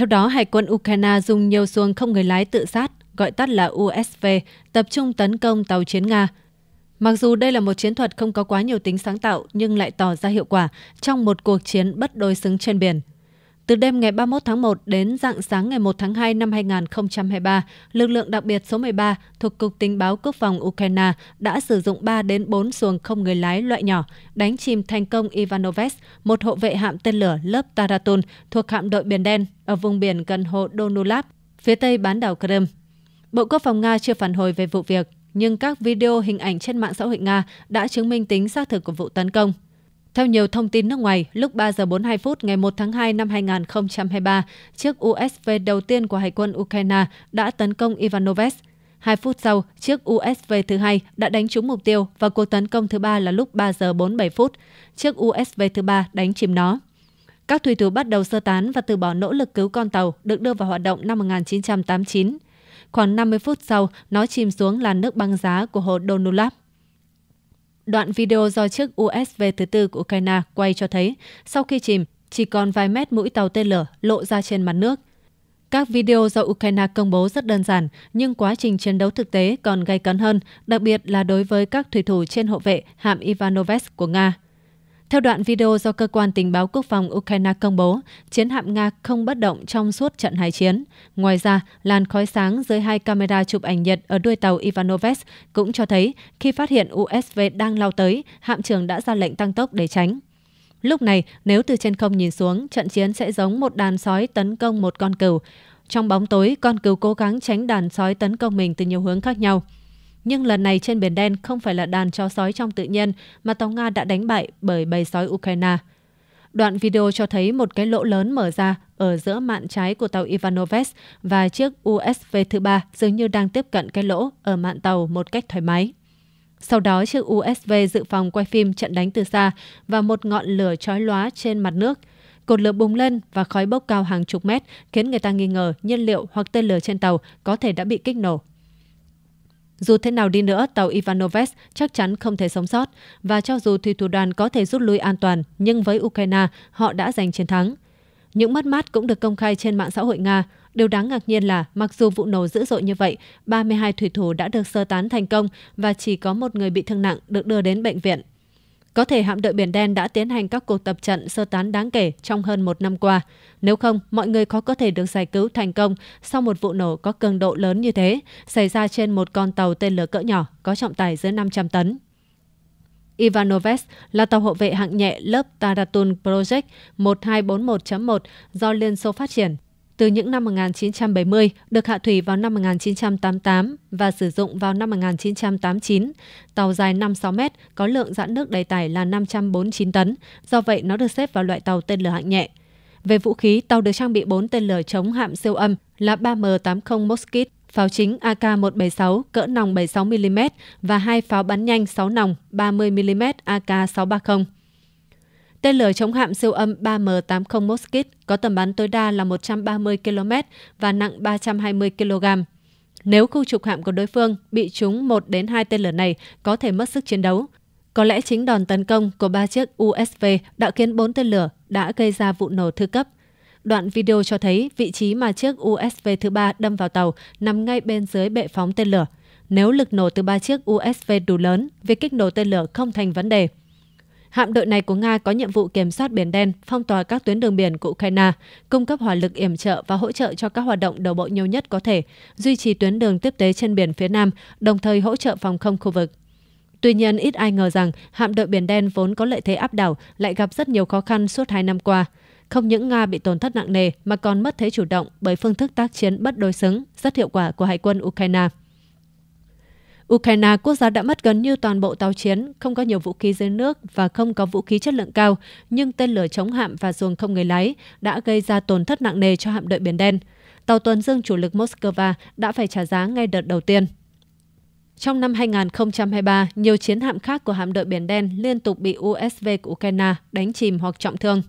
Theo đó, Hải quân Ukraine dùng nhiều xuồng không người lái tự sát, gọi tắt là USV, tập trung tấn công tàu chiến Nga. Mặc dù đây là một chiến thuật không có quá nhiều tính sáng tạo nhưng lại tỏ ra hiệu quả trong một cuộc chiến bất đối xứng trên biển. Từ đêm ngày 31 tháng 1 đến dạng sáng ngày 1 tháng 2 năm 2023, lực lượng đặc biệt số 13 thuộc Cục Tình báo Quốc phòng Ukraine đã sử dụng 3 đến 4 xuồng không người lái loại nhỏ đánh chìm thành công Ivanovets, một hộ vệ hạm tên lửa lớp Taraton thuộc hạm đội Biển Đen ở vùng biển gần hồ Donulap, phía tây bán đảo Crimea. Bộ Quốc phòng Nga chưa phản hồi về vụ việc, nhưng các video hình ảnh trên mạng xã hội Nga đã chứng minh tính xác thực của vụ tấn công. Theo nhiều thông tin nước ngoài, lúc 3 giờ 42 phút ngày 1 tháng 2 năm 2023, chiếc USV đầu tiên của Hải quân Ukraine đã tấn công Ivanovets. Hai phút sau, chiếc USV thứ hai đã đánh trúng mục tiêu và cuộc tấn công thứ ba là lúc 3 giờ 47 phút. Chiếc USV thứ ba đánh chìm nó. Các thủy thủ bắt đầu sơ tán và từ bỏ nỗ lực cứu con tàu được đưa vào hoạt động năm 1989. Khoảng 50 phút sau, nó chìm xuống làn nước băng giá của hồ Donulap. Đoạn video do chiếc USV thứ tư của Ukraine quay cho thấy, sau khi chìm, chỉ còn vài mét mũi tàu tên lửa lộ ra trên mặt nước. Các video do Ukraine công bố rất đơn giản, nhưng quá trình chiến đấu thực tế còn gay cấn hơn, đặc biệt là đối với các thủy thủ trên hộ vệ hạm Ivanovets của Nga. Theo đoạn video do cơ quan tình báo quốc phòng Ukraine công bố, chiến hạm Nga không bất động trong suốt trận hải chiến. Ngoài ra, làn khói sáng dưới hai camera chụp ảnh Nhật ở đuôi tàu Ivanoves cũng cho thấy khi phát hiện USV đang lao tới, hạm trưởng đã ra lệnh tăng tốc để tránh. Lúc này, nếu từ trên không nhìn xuống, trận chiến sẽ giống một đàn sói tấn công một con cừu. Trong bóng tối, con cừu cố gắng tránh đàn sói tấn công mình từ nhiều hướng khác nhau. Nhưng lần này trên Biển Đen không phải là đàn chó sói trong tự nhiên mà tàu Nga đã đánh bại bởi bầy sói Ukraine. Đoạn video cho thấy một cái lỗ lớn mở ra ở giữa mạn trái của tàu Ivanoves và chiếc USV thứ ba dường như đang tiếp cận cái lỗ ở mạn tàu một cách thoải mái. Sau đó, chiếc USV dự phòng quay phim trận đánh từ xa và một ngọn lửa chói lóa trên mặt nước. Cột lửa bùng lên và khói bốc cao hàng chục mét khiến người ta nghi ngờ nhiên liệu hoặc tên lửa trên tàu có thể đã bị kích nổ. Dù thế nào đi nữa, tàu Ivanoves chắc chắn không thể sống sót và cho dù thủy thủ đoàn có thể rút lui an toàn, nhưng với Ukraine, họ đã giành chiến thắng. Những mất mát cũng được công khai trên mạng xã hội Nga. Điều đáng ngạc nhiên là, mặc dù vụ nổ dữ dội như vậy, 32 thủy thủ đã được sơ tán thành công và chỉ có một người bị thương nặng được đưa đến bệnh viện. Có thể hạm đội Biển Đen đã tiến hành các cuộc tập trận sơ tán đáng kể trong hơn một năm qua. Nếu không, mọi người khó có thể được giải cứu thành công sau một vụ nổ có cường độ lớn như thế, xảy ra trên một con tàu tên lửa cỡ nhỏ có trọng tải dưới 500 tấn. Ivanoves là tàu hộ vệ hạng nhẹ lớp Taratun Project 1241.1 do Liên Xô phát triển từ những năm 1970, được hạ thủy vào năm 1988 và sử dụng vào năm 1989. Tàu dài 56 mét, có lượng giãn nước đầy tải là 549 tấn, do vậy nó được xếp vào loại tàu tên lửa hạng nhẹ. Về vũ khí, tàu được trang bị 4 tên lửa chống hạm siêu âm là 3M80 Moskit, pháo chính AK-176 cỡ nòng 76mm và hai pháo bắn nhanh 6 nòng 30mm AK-630. Tên lửa chống hạm siêu âm 3M-80 Moskit có tầm bắn tối đa là 130 km và nặng 320 kg. Nếu khu trục hạm của đối phương bị trúng một đến hai tên lửa này, có thể mất sức chiến đấu. Có lẽ chính đòn tấn công của ba chiếc USV đã khiến bốn tên lửa đã gây ra vụ nổ thứ cấp. Đoạn video cho thấy vị trí mà chiếc USV thứ ba đâm vào tàu nằm ngay bên dưới bệ phóng tên lửa. Nếu lực nổ từ ba chiếc USV đủ lớn, việc kích nổ tên lửa không thành vấn đề. Hạm đội này của Nga có nhiệm vụ kiểm soát Biển Đen, phong tỏa các tuyến đường biển của Ukraine, cung cấp hỏa lực yểm trợ và hỗ trợ cho các hoạt động đầu bộ nhiều nhất có thể, duy trì tuyến đường tiếp tế trên biển phía Nam, đồng thời hỗ trợ phòng không khu vực. Tuy nhiên, ít ai ngờ rằng hạm đội Biển Đen vốn có lợi thế áp đảo lại gặp rất nhiều khó khăn suốt hai năm qua. Không những Nga bị tổn thất nặng nề mà còn mất thế chủ động bởi phương thức tác chiến bất đối xứng, rất hiệu quả của Hải quân Ukraine. Ukraine, quốc gia đã mất gần như toàn bộ tàu chiến, không có nhiều vũ khí dưới nước và không có vũ khí chất lượng cao, nhưng tên lửa chống hạm và xuồng không người lái đã gây ra tổn thất nặng nề cho hạm đội Biển Đen. Tàu tuần dương chủ lực Moscow đã phải trả giá ngay đợt đầu tiên. Trong năm 2023, nhiều chiến hạm khác của hạm đội Biển Đen liên tục bị USV của Ukraine đánh chìm hoặc trọng thương.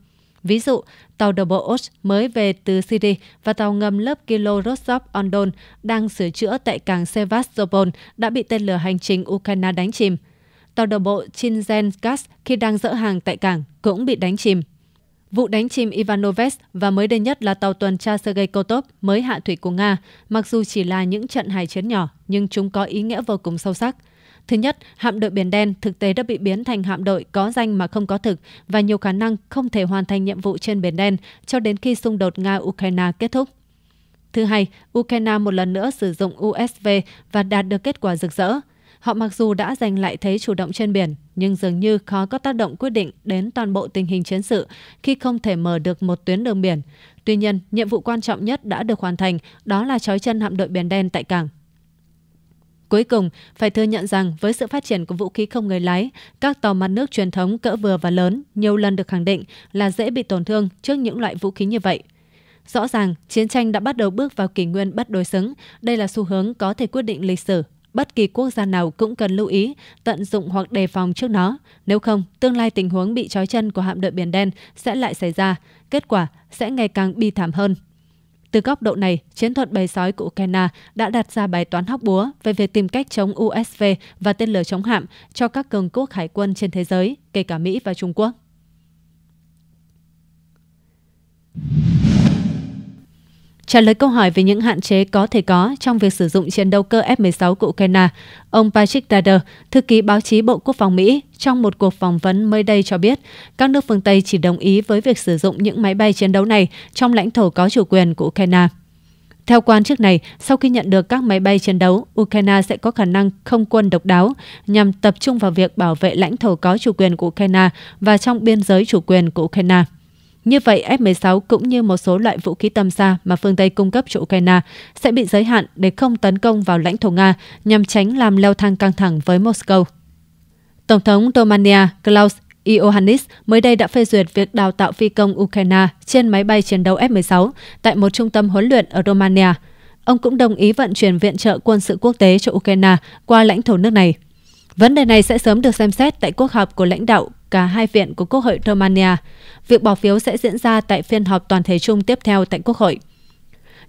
Ví dụ, tàu Double Osh mới về từ Syria và tàu ngầm lớp Kilo rostov Ondon đang sửa chữa tại cảng Sevastopol đã bị tên lửa hành trình Ukraine đánh chìm. Tàu đổ bộ Chinzenskas khi đang dỡ hàng tại cảng cũng bị đánh chìm. Vụ đánh chìm Ivanovets và mới đây nhất là tàu tuần tra Sergei Kotov mới hạ thủy của Nga, mặc dù chỉ là những trận hải chiến nhỏ nhưng chúng có ý nghĩa vô cùng sâu sắc – Thứ nhất, hạm đội Biển Đen thực tế đã bị biến thành hạm đội có danh mà không có thực và nhiều khả năng không thể hoàn thành nhiệm vụ trên Biển Đen cho đến khi xung đột Nga-Ukraine kết thúc. Thứ hai, Ukraine một lần nữa sử dụng USV và đạt được kết quả rực rỡ. Họ mặc dù đã giành lại thế chủ động trên biển, nhưng dường như khó có tác động quyết định đến toàn bộ tình hình chiến sự khi không thể mở được một tuyến đường biển. Tuy nhiên, nhiệm vụ quan trọng nhất đã được hoàn thành, đó là trói chân hạm đội Biển Đen tại cảng. Cuối cùng, phải thừa nhận rằng với sự phát triển của vũ khí không người lái, các tàu mặt nước truyền thống cỡ vừa và lớn nhiều lần được khẳng định là dễ bị tổn thương trước những loại vũ khí như vậy. Rõ ràng, chiến tranh đã bắt đầu bước vào kỷ nguyên bất đối xứng. Đây là xu hướng có thể quyết định lịch sử. Bất kỳ quốc gia nào cũng cần lưu ý, tận dụng hoặc đề phòng trước nó. Nếu không, tương lai tình huống bị trói chân của hạm đội Biển Đen sẽ lại xảy ra. Kết quả sẽ ngày càng bi thảm hơn. Từ góc độ này, chiến thuật bầy sói của Ukraine đã đặt ra bài toán hóc búa về việc tìm cách chống USV và tên lửa chống hạm cho các cường quốc hải quân trên thế giới, kể cả Mỹ và Trung Quốc. Trả lời câu hỏi về những hạn chế có thể có trong việc sử dụng chiến đấu cơ F-16 của Ukraine, ông Patrick Dader, thư ký báo chí Bộ Quốc phòng Mỹ, trong một cuộc phỏng vấn mới đây cho biết, các nước phương Tây chỉ đồng ý với việc sử dụng những máy bay chiến đấu này trong lãnh thổ có chủ quyền của Ukraine. Theo quan chức này, sau khi nhận được các máy bay chiến đấu, Ukraine sẽ có khả năng không quân độc đáo nhằm tập trung vào việc bảo vệ lãnh thổ có chủ quyền của Ukraine và trong biên giới chủ quyền của Ukraine. Như vậy, F-16 cũng như một số loại vũ khí tầm xa mà phương Tây cung cấp cho Ukraine sẽ bị giới hạn để không tấn công vào lãnh thổ Nga nhằm tránh làm leo thang căng thẳng với Moscow. Tổng thống Romania Klaus Iohannis mới đây đã phê duyệt việc đào tạo phi công Ukraine trên máy bay chiến đấu F-16 tại một trung tâm huấn luyện ở Romania. Ông cũng đồng ý vận chuyển viện trợ quân sự quốc tế cho Ukraine qua lãnh thổ nước này. Vấn đề này sẽ sớm được xem xét tại cuộc họp của lãnh đạo cả hai viện của Quốc hội Romania – Việc bỏ phiếu sẽ diễn ra tại phiên họp toàn thể chung tiếp theo tại Quốc hội.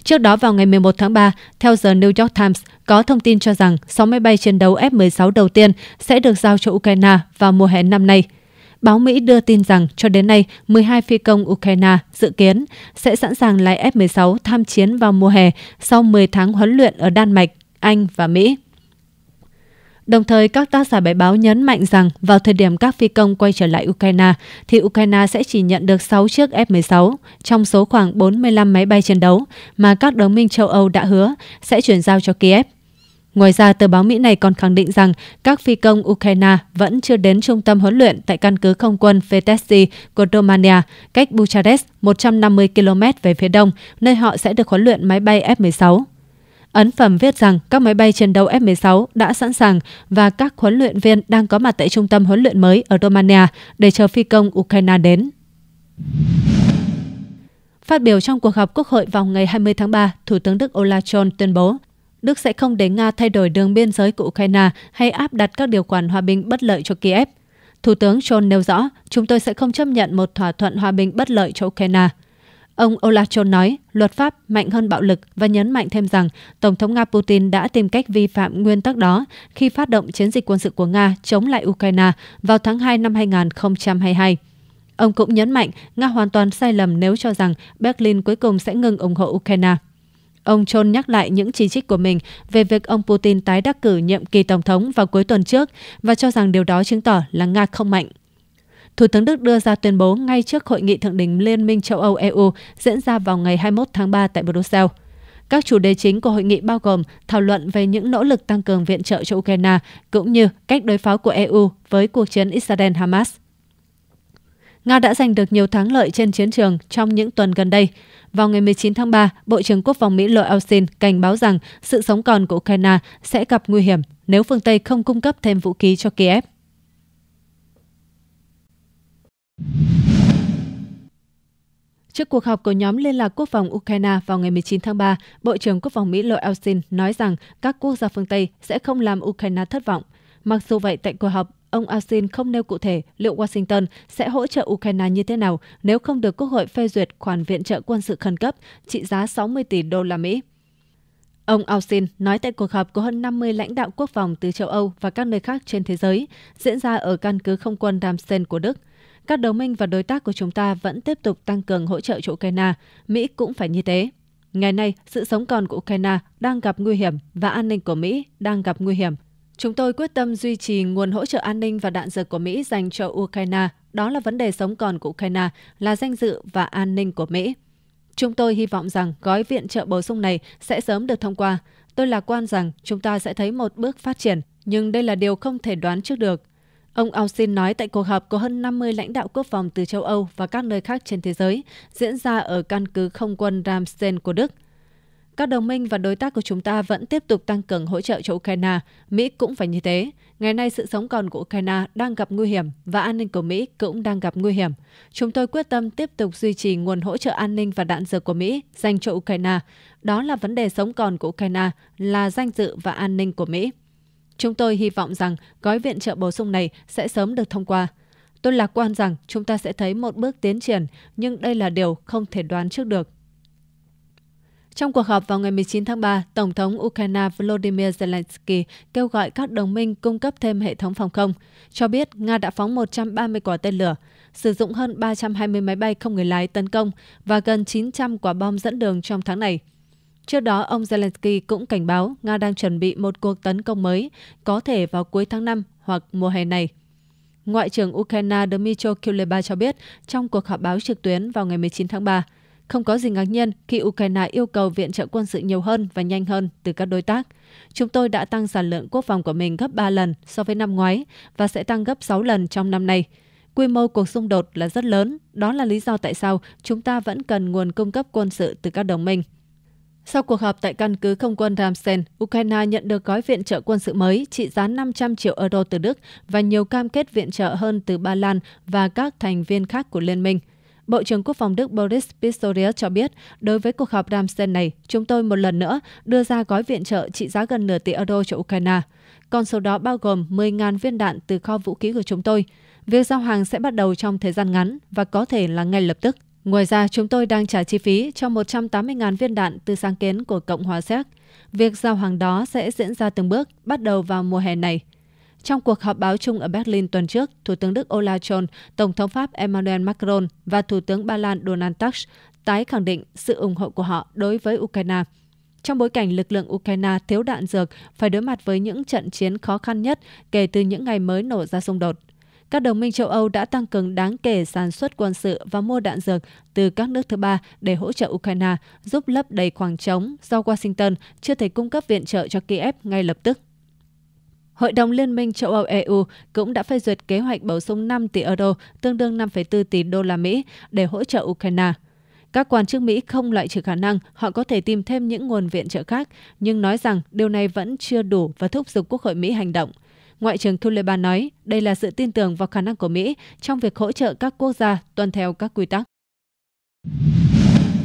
Trước đó vào ngày 11 tháng 3, theo giờ New York Times, có thông tin cho rằng 6 máy bay chiến đấu F-16 đầu tiên sẽ được giao cho Ukraine vào mùa hè năm nay. Báo Mỹ đưa tin rằng cho đến nay, 12 phi công Ukraine dự kiến sẽ sẵn sàng lái F-16 tham chiến vào mùa hè sau 10 tháng huấn luyện ở Đan Mạch, Anh và Mỹ. Đồng thời, các tác giả bài báo nhấn mạnh rằng vào thời điểm các phi công quay trở lại Ukraine, thì Ukraine sẽ chỉ nhận được 6 chiếc F-16 trong số khoảng 45 máy bay chiến đấu mà các đồng minh châu Âu đã hứa sẽ chuyển giao cho Kiev. Ngoài ra, tờ báo Mỹ này còn khẳng định rằng các phi công Ukraine vẫn chưa đến trung tâm huấn luyện tại căn cứ không quân Fetesi của Romania, cách Bucharest 150 km về phía đông, nơi họ sẽ được huấn luyện máy bay F-16. Ấn phẩm viết rằng các máy bay chiến đấu F-16 đã sẵn sàng và các huấn luyện viên đang có mặt tại trung tâm huấn luyện mới ở Romania để chờ phi công Ukraine đến. Phát biểu trong cuộc họp Quốc hội vào ngày 20 tháng 3, Thủ tướng Đức Olaf Scholz tuyên bố Đức sẽ không để Nga thay đổi đường biên giới của Ukraine hay áp đặt các điều khoản hòa bình bất lợi cho Kiev. Thủ tướng Scholz nêu rõ, chúng tôi sẽ không chấp nhận một thỏa thuận hòa bình bất lợi cho Ukraine. Ông Olachon nói, luật pháp mạnh hơn bạo lực và nhấn mạnh thêm rằng Tổng thống Nga Putin đã tìm cách vi phạm nguyên tắc đó khi phát động chiến dịch quân sự của Nga chống lại Ukraine vào tháng 2 năm 2022. Ông cũng nhấn mạnh Nga hoàn toàn sai lầm nếu cho rằng Berlin cuối cùng sẽ ngừng ủng hộ Ukraine. Ông Chon nhắc lại những chỉ trích của mình về việc ông Putin tái đắc cử nhiệm kỳ tổng thống vào cuối tuần trước và cho rằng điều đó chứng tỏ là Nga không mạnh. Thủ tướng Đức đưa ra tuyên bố ngay trước hội nghị thượng đỉnh Liên minh châu Âu EU diễn ra vào ngày 21 tháng 3 tại Brussels. Các chủ đề chính của hội nghị bao gồm thảo luận về những nỗ lực tăng cường viện trợ cho Ukraine cũng như cách đối phó của EU với cuộc chiến Israel-Hamas. Nga đã giành được nhiều thắng lợi trên chiến trường trong những tuần gần đây. Vào ngày 19 tháng 3, Bộ trưởng Quốc phòng Mỹ Lloyd Austin cảnh báo rằng sự sống còn của Ukraine sẽ gặp nguy hiểm nếu phương Tây không cung cấp thêm vũ khí cho Kiev. Trước cuộc họp của nhóm Liên lạc Quốc phòng Ukraine vào ngày 19 tháng 3, Bộ trưởng Quốc phòng Mỹ Lloyd Austin nói rằng các quốc gia phương Tây sẽ không làm Ukraine thất vọng. Mặc dù vậy, tại cuộc họp, ông Austin không nêu cụ thể liệu Washington sẽ hỗ trợ Ukraine như thế nào nếu không được Quốc hội phê duyệt khoản viện trợ quân sự khẩn cấp trị giá 60 tỷ đô la Mỹ. Ông Austin nói tại cuộc họp của hơn 50 lãnh đạo quốc phòng từ châu Âu và các nơi khác trên thế giới diễn ra ở căn cứ không quân Ramstein của Đức – các đồng minh và đối tác của chúng ta vẫn tiếp tục tăng cường hỗ trợ cho Ukraine, Mỹ cũng phải như thế. Ngày nay, sự sống còn của Ukraine đang gặp nguy hiểm và an ninh của Mỹ đang gặp nguy hiểm. Chúng tôi quyết tâm duy trì nguồn hỗ trợ an ninh và đạn dược của Mỹ dành cho Ukraine. Đó là vấn đề sống còn của Ukraine, là danh dự và an ninh của Mỹ. Chúng tôi hy vọng rằng gói viện trợ bổ sung này sẽ sớm được thông qua. Tôi lạc quan rằng chúng ta sẽ thấy một bước phát triển, nhưng đây là điều không thể đoán trước được. Ông Austin nói tại cuộc họp có hơn 50 lãnh đạo quốc phòng từ châu Âu và các nơi khác trên thế giới diễn ra ở căn cứ không quân Ramstein của Đức. Các đồng minh và đối tác của chúng ta vẫn tiếp tục tăng cường hỗ trợ cho Ukraine, Mỹ cũng phải như thế. Ngày nay sự sống còn của Ukraine đang gặp nguy hiểm và an ninh của Mỹ cũng đang gặp nguy hiểm. Chúng tôi quyết tâm tiếp tục duy trì nguồn hỗ trợ an ninh và đạn dược của Mỹ dành cho Ukraine. Đó là vấn đề sống còn của Ukraine, là danh dự và an ninh của Mỹ. Chúng tôi hy vọng rằng gói viện trợ bổ sung này sẽ sớm được thông qua. Tôi lạc quan rằng chúng ta sẽ thấy một bước tiến triển, nhưng đây là điều không thể đoán trước được. Trong cuộc họp vào ngày 19 tháng 3, Tổng thống Ukraine Volodymyr Zelensky kêu gọi các đồng minh cung cấp thêm hệ thống phòng không, cho biết Nga đã phóng 130 quả tên lửa, sử dụng hơn 320 máy bay không người lái tấn công và gần 900 quả bom dẫn đường trong tháng này. Trước đó, ông Zelensky cũng cảnh báo Nga đang chuẩn bị một cuộc tấn công mới, có thể vào cuối tháng 5 hoặc mùa hè này. Ngoại trưởng Ukraine Dmytro Kuleba cho biết trong cuộc họp báo trực tuyến vào ngày 19 tháng 3, không có gì ngạc nhiên khi Ukraine yêu cầu viện trợ quân sự nhiều hơn và nhanh hơn từ các đối tác. Chúng tôi đã tăng sản lượng quốc phòng của mình gấp 3 lần so với năm ngoái và sẽ tăng gấp 6 lần trong năm nay. Quy mô cuộc xung đột là rất lớn, đó là lý do tại sao chúng ta vẫn cần nguồn cung cấp quân sự từ các đồng minh. Sau cuộc họp tại căn cứ không quân Ramsen, Ukraine nhận được gói viện trợ quân sự mới trị giá 500 triệu euro từ Đức và nhiều cam kết viện trợ hơn từ Ba Lan và các thành viên khác của Liên minh. Bộ trưởng Quốc phòng Đức Boris Pistorius cho biết, đối với cuộc họp Ramsen này, chúng tôi một lần nữa đưa ra gói viện trợ trị giá gần nửa tỷ euro cho Ukraine. Con số đó bao gồm 10.000 viên đạn từ kho vũ khí của chúng tôi. Việc giao hàng sẽ bắt đầu trong thời gian ngắn và có thể là ngay lập tức. Ngoài ra, chúng tôi đang trả chi phí cho 180.000 viên đạn từ sáng kiến của Cộng hòa Séc. Việc giao hàng đó sẽ diễn ra từng bước, bắt đầu vào mùa hè này. Trong cuộc họp báo chung ở Berlin tuần trước, Thủ tướng Đức Olaf Scholz, Tổng thống Pháp Emmanuel Macron và Thủ tướng Ba Lan Donald Tusk tái khẳng định sự ủng hộ của họ đối với Ukraine. Trong bối cảnh lực lượng Ukraine thiếu đạn dược phải đối mặt với những trận chiến khó khăn nhất kể từ những ngày mới nổ ra xung đột – các đồng minh châu Âu đã tăng cường đáng kể sản xuất quân sự và mua đạn dược từ các nước thứ ba để hỗ trợ Ukraine, giúp lấp đầy khoảng trống do Washington chưa thể cung cấp viện trợ cho Kiev ngay lập tức. Hội đồng Liên minh châu Âu EU cũng đã phê duyệt kế hoạch bổ sung 5 tỷ euro, tương đương 5,4 tỷ đô la Mỹ để hỗ trợ Ukraine. Các quan chức Mỹ không loại trừ khả năng họ có thể tìm thêm những nguồn viện trợ khác, nhưng nói rằng điều này vẫn chưa đủ và thúc giục Quốc hội Mỹ hành động. Ngoại trưởng Tuleban nói đây là sự tin tưởng vào khả năng của Mỹ trong việc hỗ trợ các quốc gia tuân theo các quy tắc.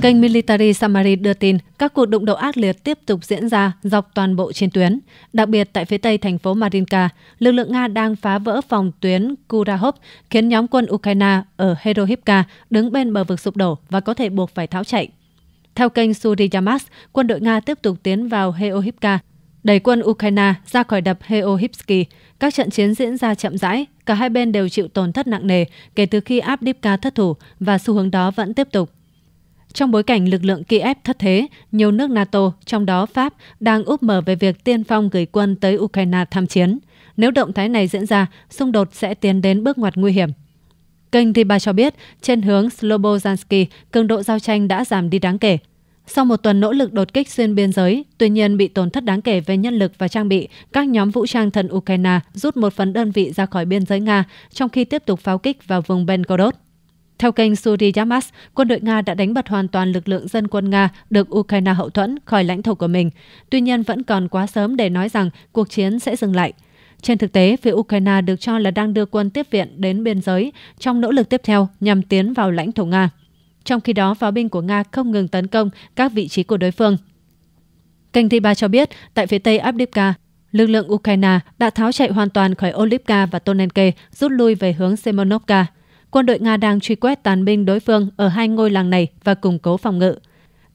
Kênh Military Summary đưa tin các cuộc đụng độ ác liệt tiếp tục diễn ra dọc toàn bộ chiến tuyến. Đặc biệt tại phía tây thành phố Marinka, lực lượng Nga đang phá vỡ phòng tuyến Kurahov, khiến nhóm quân Ukraine ở Herohivka đứng bên bờ vực sụp đổ và có thể buộc phải tháo chạy. Theo kênh Suriyamas, quân đội Nga tiếp tục tiến vào Heohivka đẩy quân Ukraine ra khỏi đập Heohipsky, Các trận chiến diễn ra chậm rãi, cả hai bên đều chịu tổn thất nặng nề kể từ khi Abdivka thất thủ và xu hướng đó vẫn tiếp tục. Trong bối cảnh lực lượng Kiev thất thế, nhiều nước NATO, trong đó Pháp, đang úp mở về việc tiên phong gửi quân tới Ukraine tham chiến. Nếu động thái này diễn ra, xung đột sẽ tiến đến bước ngoặt nguy hiểm. Kênh Riba cho biết, trên hướng Slobozansky, cường độ giao tranh đã giảm đi đáng kể. Sau một tuần nỗ lực đột kích xuyên biên giới, tuy nhiên bị tổn thất đáng kể về nhân lực và trang bị, các nhóm vũ trang thần Ukraine rút một phần đơn vị ra khỏi biên giới Nga, trong khi tiếp tục pháo kích vào vùng Belgorod. Theo kênh Suri Yamas, quân đội Nga đã đánh bật hoàn toàn lực lượng dân quân Nga được Ukraine hậu thuẫn khỏi lãnh thổ của mình. Tuy nhiên vẫn còn quá sớm để nói rằng cuộc chiến sẽ dừng lại. Trên thực tế, phía Ukraine được cho là đang đưa quân tiếp viện đến biên giới trong nỗ lực tiếp theo nhằm tiến vào lãnh thổ Nga. Trong khi đó, pháo binh của Nga không ngừng tấn công các vị trí của đối phương. Kênh Riba cho biết, tại phía tây abdipka lực lượng Ukraine đã tháo chạy hoàn toàn khỏi Olivka và Tonenke, rút lui về hướng Semenovka. Quân đội Nga đang truy quét tàn binh đối phương ở hai ngôi làng này và củng cố phòng ngự.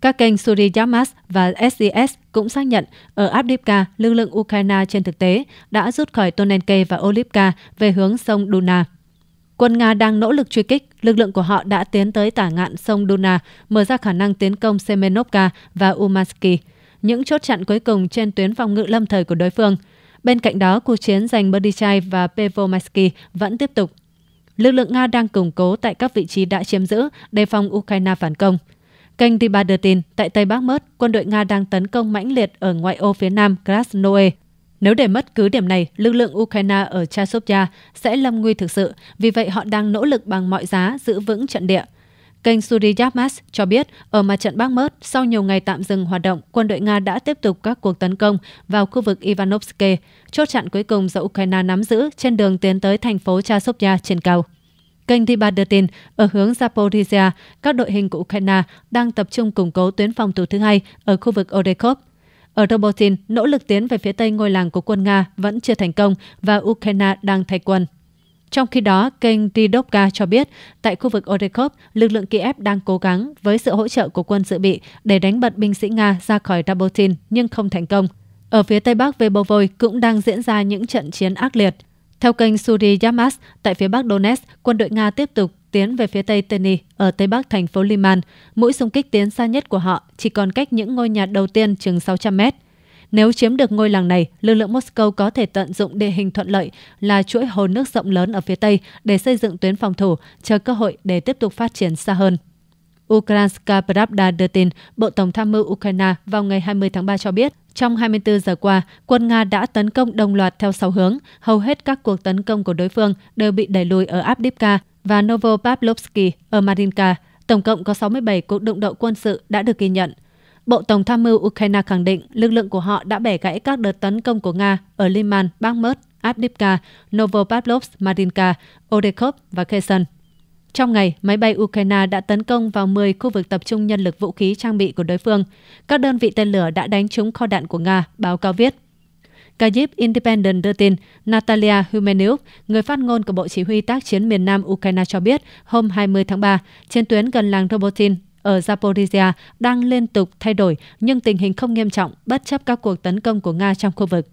Các kênh Suri Yamas và SES cũng xác nhận ở abdipka lực lượng Ukraine trên thực tế đã rút khỏi Tonenke và Olivka về hướng sông Duna. Quân Nga đang nỗ lực truy kích, lực lượng của họ đã tiến tới tả ngạn sông Duna, mở ra khả năng tiến công Semenovka và Umansky, những chốt chặn cuối cùng trên tuyến phòng ngự lâm thời của đối phương. Bên cạnh đó, cuộc chiến giành Berdichai và Pevomaski vẫn tiếp tục. Lực lượng Nga đang củng cố tại các vị trí đã chiếm giữ, đề phòng Ukraine phản công. Kênh Diba đưa tin, tại Tây Bắc Mớt, quân đội Nga đang tấn công mãnh liệt ở ngoại ô phía nam Krasnoe, nếu để mất cứ điểm này, lực lượng Ukraine ở Chasovia sẽ lâm nguy thực sự, vì vậy họ đang nỗ lực bằng mọi giá giữ vững trận địa. Kênh Suriyapmas cho biết ở mặt trận Bắc Mớt, sau nhiều ngày tạm dừng hoạt động, quân đội Nga đã tiếp tục các cuộc tấn công vào khu vực Ivanovsky, chốt chặn cuối cùng do Ukraine nắm giữ trên đường tiến tới thành phố Chasovia trên cao. Kênh Riba đưa tin, ở hướng Zaporizhia, các đội hình của Ukraine đang tập trung củng cố tuyến phòng thủ thứ hai ở khu vực Odekov. Ở Robotin, nỗ lực tiến về phía tây ngôi làng của quân Nga vẫn chưa thành công và Ukraine đang thay quân. Trong khi đó, kênh Didovka cho biết, tại khu vực Orekhov, lực lượng Kiev đang cố gắng với sự hỗ trợ của quân dự bị để đánh bật binh sĩ Nga ra khỏi Rabotin nhưng không thành công. Ở phía tây bắc Vebovoy cũng đang diễn ra những trận chiến ác liệt. Theo kênh Suri Yamas, tại phía bắc Donetsk, quân đội Nga tiếp tục tiến về phía tây Teni ở tây bắc thành phố Liman, mũi xung kích tiến xa nhất của họ chỉ còn cách những ngôi nhà đầu tiên chừng 600 mét. Nếu chiếm được ngôi làng này, lực lượng Moscow có thể tận dụng địa hình thuận lợi là chuỗi hồ nước rộng lớn ở phía Tây để xây dựng tuyến phòng thủ, chờ cơ hội để tiếp tục phát triển xa hơn. Ukrainska Pravda đưa tin, Bộ Tổng tham mưu Ukraine vào ngày 20 tháng 3 cho biết, trong 24 giờ qua, quân Nga đã tấn công đồng loạt theo 6 hướng. Hầu hết các cuộc tấn công của đối phương đều bị đẩy lùi ở Abdivka, và Novopavlovsky ở Marinka, tổng cộng có 67 cuộc đụng độ quân sự đã được ghi nhận. Bộ Tổng tham mưu Ukraine khẳng định lực lượng của họ đã bẻ gãy các đợt tấn công của Nga ở Liman, Bakhmut, Avdiivka, Novopavlovsk, Marinka, Odekhov và Kherson. Trong ngày, máy bay Ukraine đã tấn công vào 10 khu vực tập trung nhân lực vũ khí trang bị của đối phương. Các đơn vị tên lửa đã đánh trúng kho đạn của Nga, báo cáo viết. Kyiv Independent đưa tin, Natalia Humeniuk, người phát ngôn của Bộ Chỉ huy tác chiến miền Nam Ukraine cho biết hôm 20 tháng 3, trên tuyến gần làng Robotin ở Zaporizhia đang liên tục thay đổi nhưng tình hình không nghiêm trọng bất chấp các cuộc tấn công của Nga trong khu vực.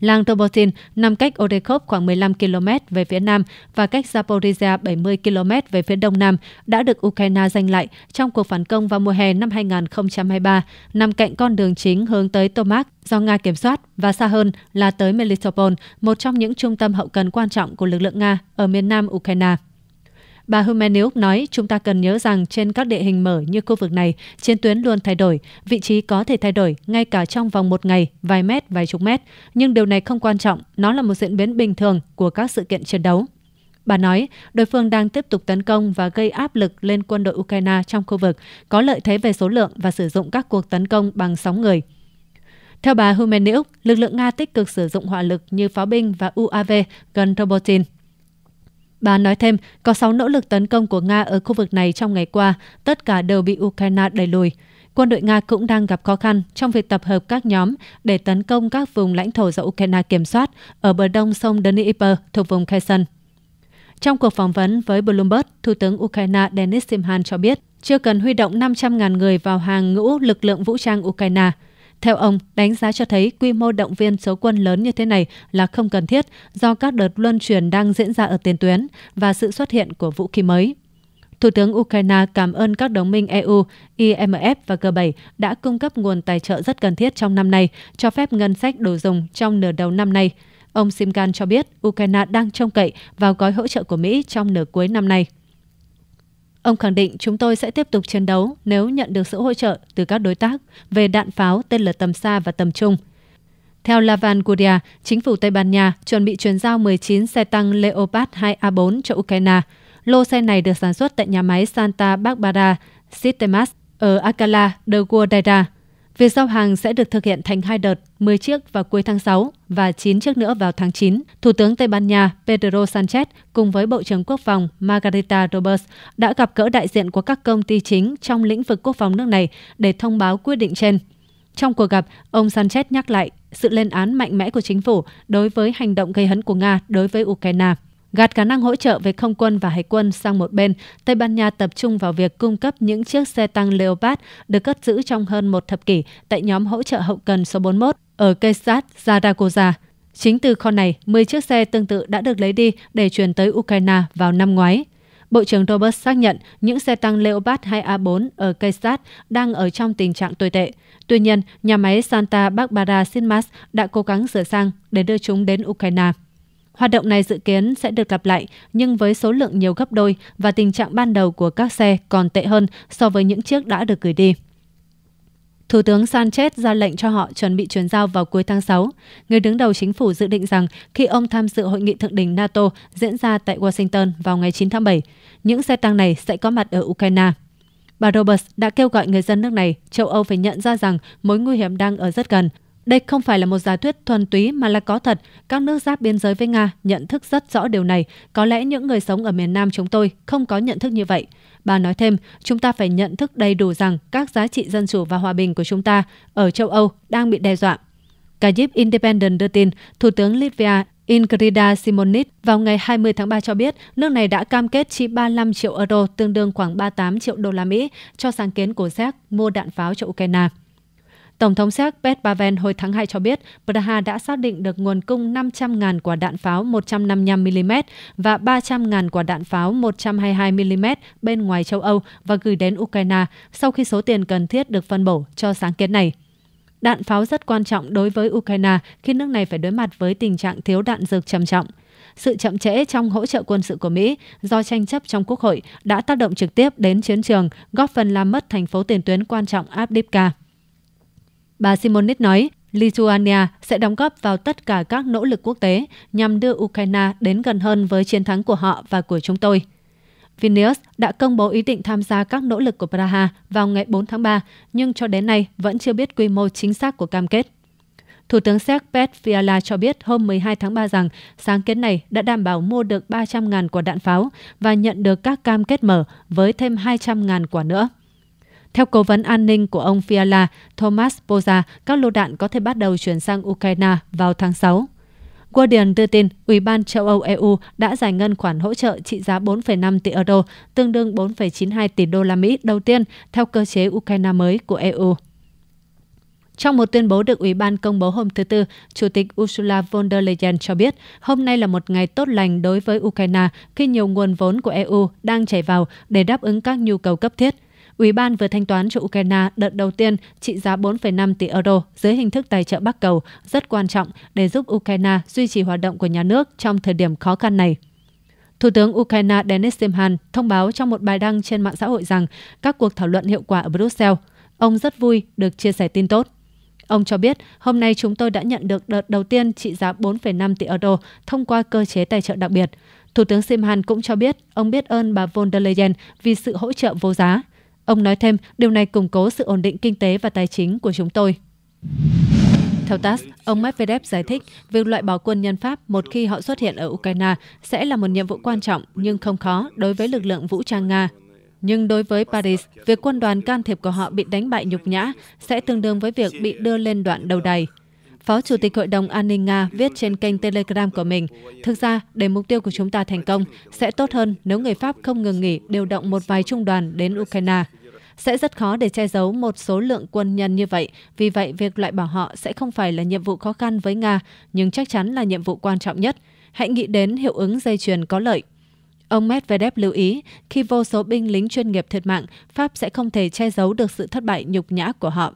Lang Robotin nằm cách Orekhov khoảng 15 km về phía nam và cách Zaporizhia 70 km về phía đông nam đã được Ukraine giành lại trong cuộc phản công vào mùa hè năm 2023, nằm cạnh con đường chính hướng tới Tomak do Nga kiểm soát và xa hơn là tới Melitopol, một trong những trung tâm hậu cần quan trọng của lực lượng Nga ở miền nam Ukraine. Bà Humeniuk nói chúng ta cần nhớ rằng trên các địa hình mở như khu vực này, chiến tuyến luôn thay đổi, vị trí có thể thay đổi ngay cả trong vòng một ngày, vài mét, vài chục mét. Nhưng điều này không quan trọng, nó là một diễn biến bình thường của các sự kiện chiến đấu. Bà nói, đối phương đang tiếp tục tấn công và gây áp lực lên quân đội Ukraine trong khu vực, có lợi thế về số lượng và sử dụng các cuộc tấn công bằng sóng người. Theo bà Humeniuk, lực lượng Nga tích cực sử dụng hỏa lực như pháo binh và UAV gần Robotin. Bà nói thêm, có 6 nỗ lực tấn công của Nga ở khu vực này trong ngày qua, tất cả đều bị Ukraine đẩy lùi. Quân đội Nga cũng đang gặp khó khăn trong việc tập hợp các nhóm để tấn công các vùng lãnh thổ do Ukraine kiểm soát ở bờ đông sông Dnieper thuộc vùng Kherson. Trong cuộc phỏng vấn với Bloomberg, Thủ tướng Ukraine Denis Simhan cho biết chưa cần huy động 500.000 người vào hàng ngũ lực lượng vũ trang Ukraine – theo ông, đánh giá cho thấy quy mô động viên số quân lớn như thế này là không cần thiết do các đợt luân chuyển đang diễn ra ở tiền tuyến và sự xuất hiện của vũ khí mới. Thủ tướng Ukraine cảm ơn các đồng minh EU, IMF e và G7 đã cung cấp nguồn tài trợ rất cần thiết trong năm nay, cho phép ngân sách đồ dùng trong nửa đầu năm nay. Ông Simkan cho biết Ukraine đang trông cậy vào gói hỗ trợ của Mỹ trong nửa cuối năm nay. Ông khẳng định chúng tôi sẽ tiếp tục chiến đấu nếu nhận được sự hỗ trợ từ các đối tác về đạn pháo tên lửa tầm xa và tầm trung. Theo Lavan Guria, chính phủ Tây Ban Nha chuẩn bị chuyển giao 19 xe tăng Leopard 2A4 cho Ukraine. Lô xe này được sản xuất tại nhà máy Santa Barbara Sistemas ở Alcalá de Guadaira, Việc giao hàng sẽ được thực hiện thành hai đợt, 10 chiếc vào cuối tháng 6 và 9 chiếc nữa vào tháng 9. Thủ tướng Tây Ban Nha Pedro Sanchez cùng với Bộ trưởng Quốc phòng Margarita Robles đã gặp gỡ đại diện của các công ty chính trong lĩnh vực quốc phòng nước này để thông báo quyết định trên. Trong cuộc gặp, ông Sanchez nhắc lại sự lên án mạnh mẽ của chính phủ đối với hành động gây hấn của Nga đối với Ukraine. Gạt khả năng hỗ trợ về không quân và hải quân sang một bên, Tây Ban Nha tập trung vào việc cung cấp những chiếc xe tăng Leopard được cất giữ trong hơn một thập kỷ tại nhóm hỗ trợ hậu cần số 41 ở Kesat, Zaragoza. Chính từ kho này, 10 chiếc xe tương tự đã được lấy đi để chuyển tới Ukraine vào năm ngoái. Bộ trưởng Robert xác nhận những xe tăng Leopard 2A4 ở Kesat đang ở trong tình trạng tồi tệ. Tuy nhiên, nhà máy Santa Barbara Sinmas đã cố gắng sửa sang để đưa chúng đến Ukraine. Hoạt động này dự kiến sẽ được lặp lại nhưng với số lượng nhiều gấp đôi và tình trạng ban đầu của các xe còn tệ hơn so với những chiếc đã được gửi đi. Thủ tướng Sanchez ra lệnh cho họ chuẩn bị chuyển giao vào cuối tháng 6. Người đứng đầu chính phủ dự định rằng khi ông tham dự hội nghị thượng đỉnh NATO diễn ra tại Washington vào ngày 9 tháng 7, những xe tăng này sẽ có mặt ở Ukraine. Bà Roberts đã kêu gọi người dân nước này, châu Âu phải nhận ra rằng mối nguy hiểm đang ở rất gần – đây không phải là một giả thuyết thuần túy mà là có thật. Các nước giáp biên giới với Nga nhận thức rất rõ điều này. Có lẽ những người sống ở miền Nam chúng tôi không có nhận thức như vậy. Bà nói thêm, chúng ta phải nhận thức đầy đủ rằng các giá trị dân chủ và hòa bình của chúng ta ở châu Âu đang bị đe dọa. Kyiv Independent đưa tin, Thủ tướng Latvia Ingrida Simonit vào ngày 20 tháng 3 cho biết nước này đã cam kết chi 35 triệu euro tương đương khoảng 38 triệu đô la Mỹ cho sáng kiến của Séc mua đạn pháo cho Ukraine. Tổng thống Séc Pet Pavel hồi tháng 2 cho biết Praha đã xác định được nguồn cung 500.000 quả đạn pháo 155mm và 300.000 quả đạn pháo 122mm bên ngoài châu Âu và gửi đến Ukraine sau khi số tiền cần thiết được phân bổ cho sáng kiến này. Đạn pháo rất quan trọng đối với Ukraine khi nước này phải đối mặt với tình trạng thiếu đạn dược trầm trọng. Sự chậm trễ trong hỗ trợ quân sự của Mỹ do tranh chấp trong Quốc hội đã tác động trực tiếp đến chiến trường, góp phần làm mất thành phố tiền tuyến quan trọng Avdiivka. Bà Simonit nói, Lithuania sẽ đóng góp vào tất cả các nỗ lực quốc tế nhằm đưa Ukraine đến gần hơn với chiến thắng của họ và của chúng tôi. Vilnius đã công bố ý định tham gia các nỗ lực của Praha vào ngày 4 tháng 3, nhưng cho đến nay vẫn chưa biết quy mô chính xác của cam kết. Thủ tướng Séc Pet Fiala cho biết hôm 12 tháng 3 rằng sáng kiến này đã đảm bảo mua được 300.000 quả đạn pháo và nhận được các cam kết mở với thêm 200.000 quả nữa. Theo cố vấn an ninh của ông Fiala, Thomas Poza, các lô đạn có thể bắt đầu chuyển sang Ukraine vào tháng 6. Guardian đưa tin, Ủy ban châu Âu EU đã giải ngân khoản hỗ trợ trị giá 4,5 tỷ euro, tương đương 4,92 tỷ đô la Mỹ đầu tiên theo cơ chế Ukraine mới của EU. Trong một tuyên bố được Ủy ban công bố hôm thứ Tư, Chủ tịch Ursula von der Leyen cho biết hôm nay là một ngày tốt lành đối với Ukraine khi nhiều nguồn vốn của EU đang chảy vào để đáp ứng các nhu cầu cấp thiết – Ủy ban vừa thanh toán cho Ukraine đợt đầu tiên trị giá 4,5 tỷ euro dưới hình thức tài trợ Bắc Cầu rất quan trọng để giúp Ukraine duy trì hoạt động của nhà nước trong thời điểm khó khăn này. Thủ tướng Ukraine Denis Simhan thông báo trong một bài đăng trên mạng xã hội rằng các cuộc thảo luận hiệu quả ở Brussels, Ông rất vui được chia sẻ tin tốt. Ông cho biết, hôm nay chúng tôi đã nhận được đợt đầu tiên trị giá 4,5 tỷ euro thông qua cơ chế tài trợ đặc biệt. Thủ tướng Simhan cũng cho biết ông biết ơn bà von der Leyen vì sự hỗ trợ vô giá. Ông nói thêm, điều này củng cố sự ổn định kinh tế và tài chính của chúng tôi. Theo TASS, ông Medvedev giải thích việc loại bỏ quân nhân Pháp một khi họ xuất hiện ở Ukraine sẽ là một nhiệm vụ quan trọng nhưng không khó đối với lực lượng vũ trang Nga. Nhưng đối với Paris, việc quân đoàn can thiệp của họ bị đánh bại nhục nhã sẽ tương đương với việc bị đưa lên đoạn đầu đài. Phó Chủ tịch Hội đồng An ninh Nga viết trên kênh Telegram của mình, thực ra để mục tiêu của chúng ta thành công sẽ tốt hơn nếu người Pháp không ngừng nghỉ điều động một vài trung đoàn đến Ukraine sẽ rất khó để che giấu một số lượng quân nhân như vậy. Vì vậy, việc loại bỏ họ sẽ không phải là nhiệm vụ khó khăn với Nga, nhưng chắc chắn là nhiệm vụ quan trọng nhất. Hãy nghĩ đến hiệu ứng dây chuyền có lợi. Ông Medvedev lưu ý, khi vô số binh lính chuyên nghiệp thiệt mạng, Pháp sẽ không thể che giấu được sự thất bại nhục nhã của họ.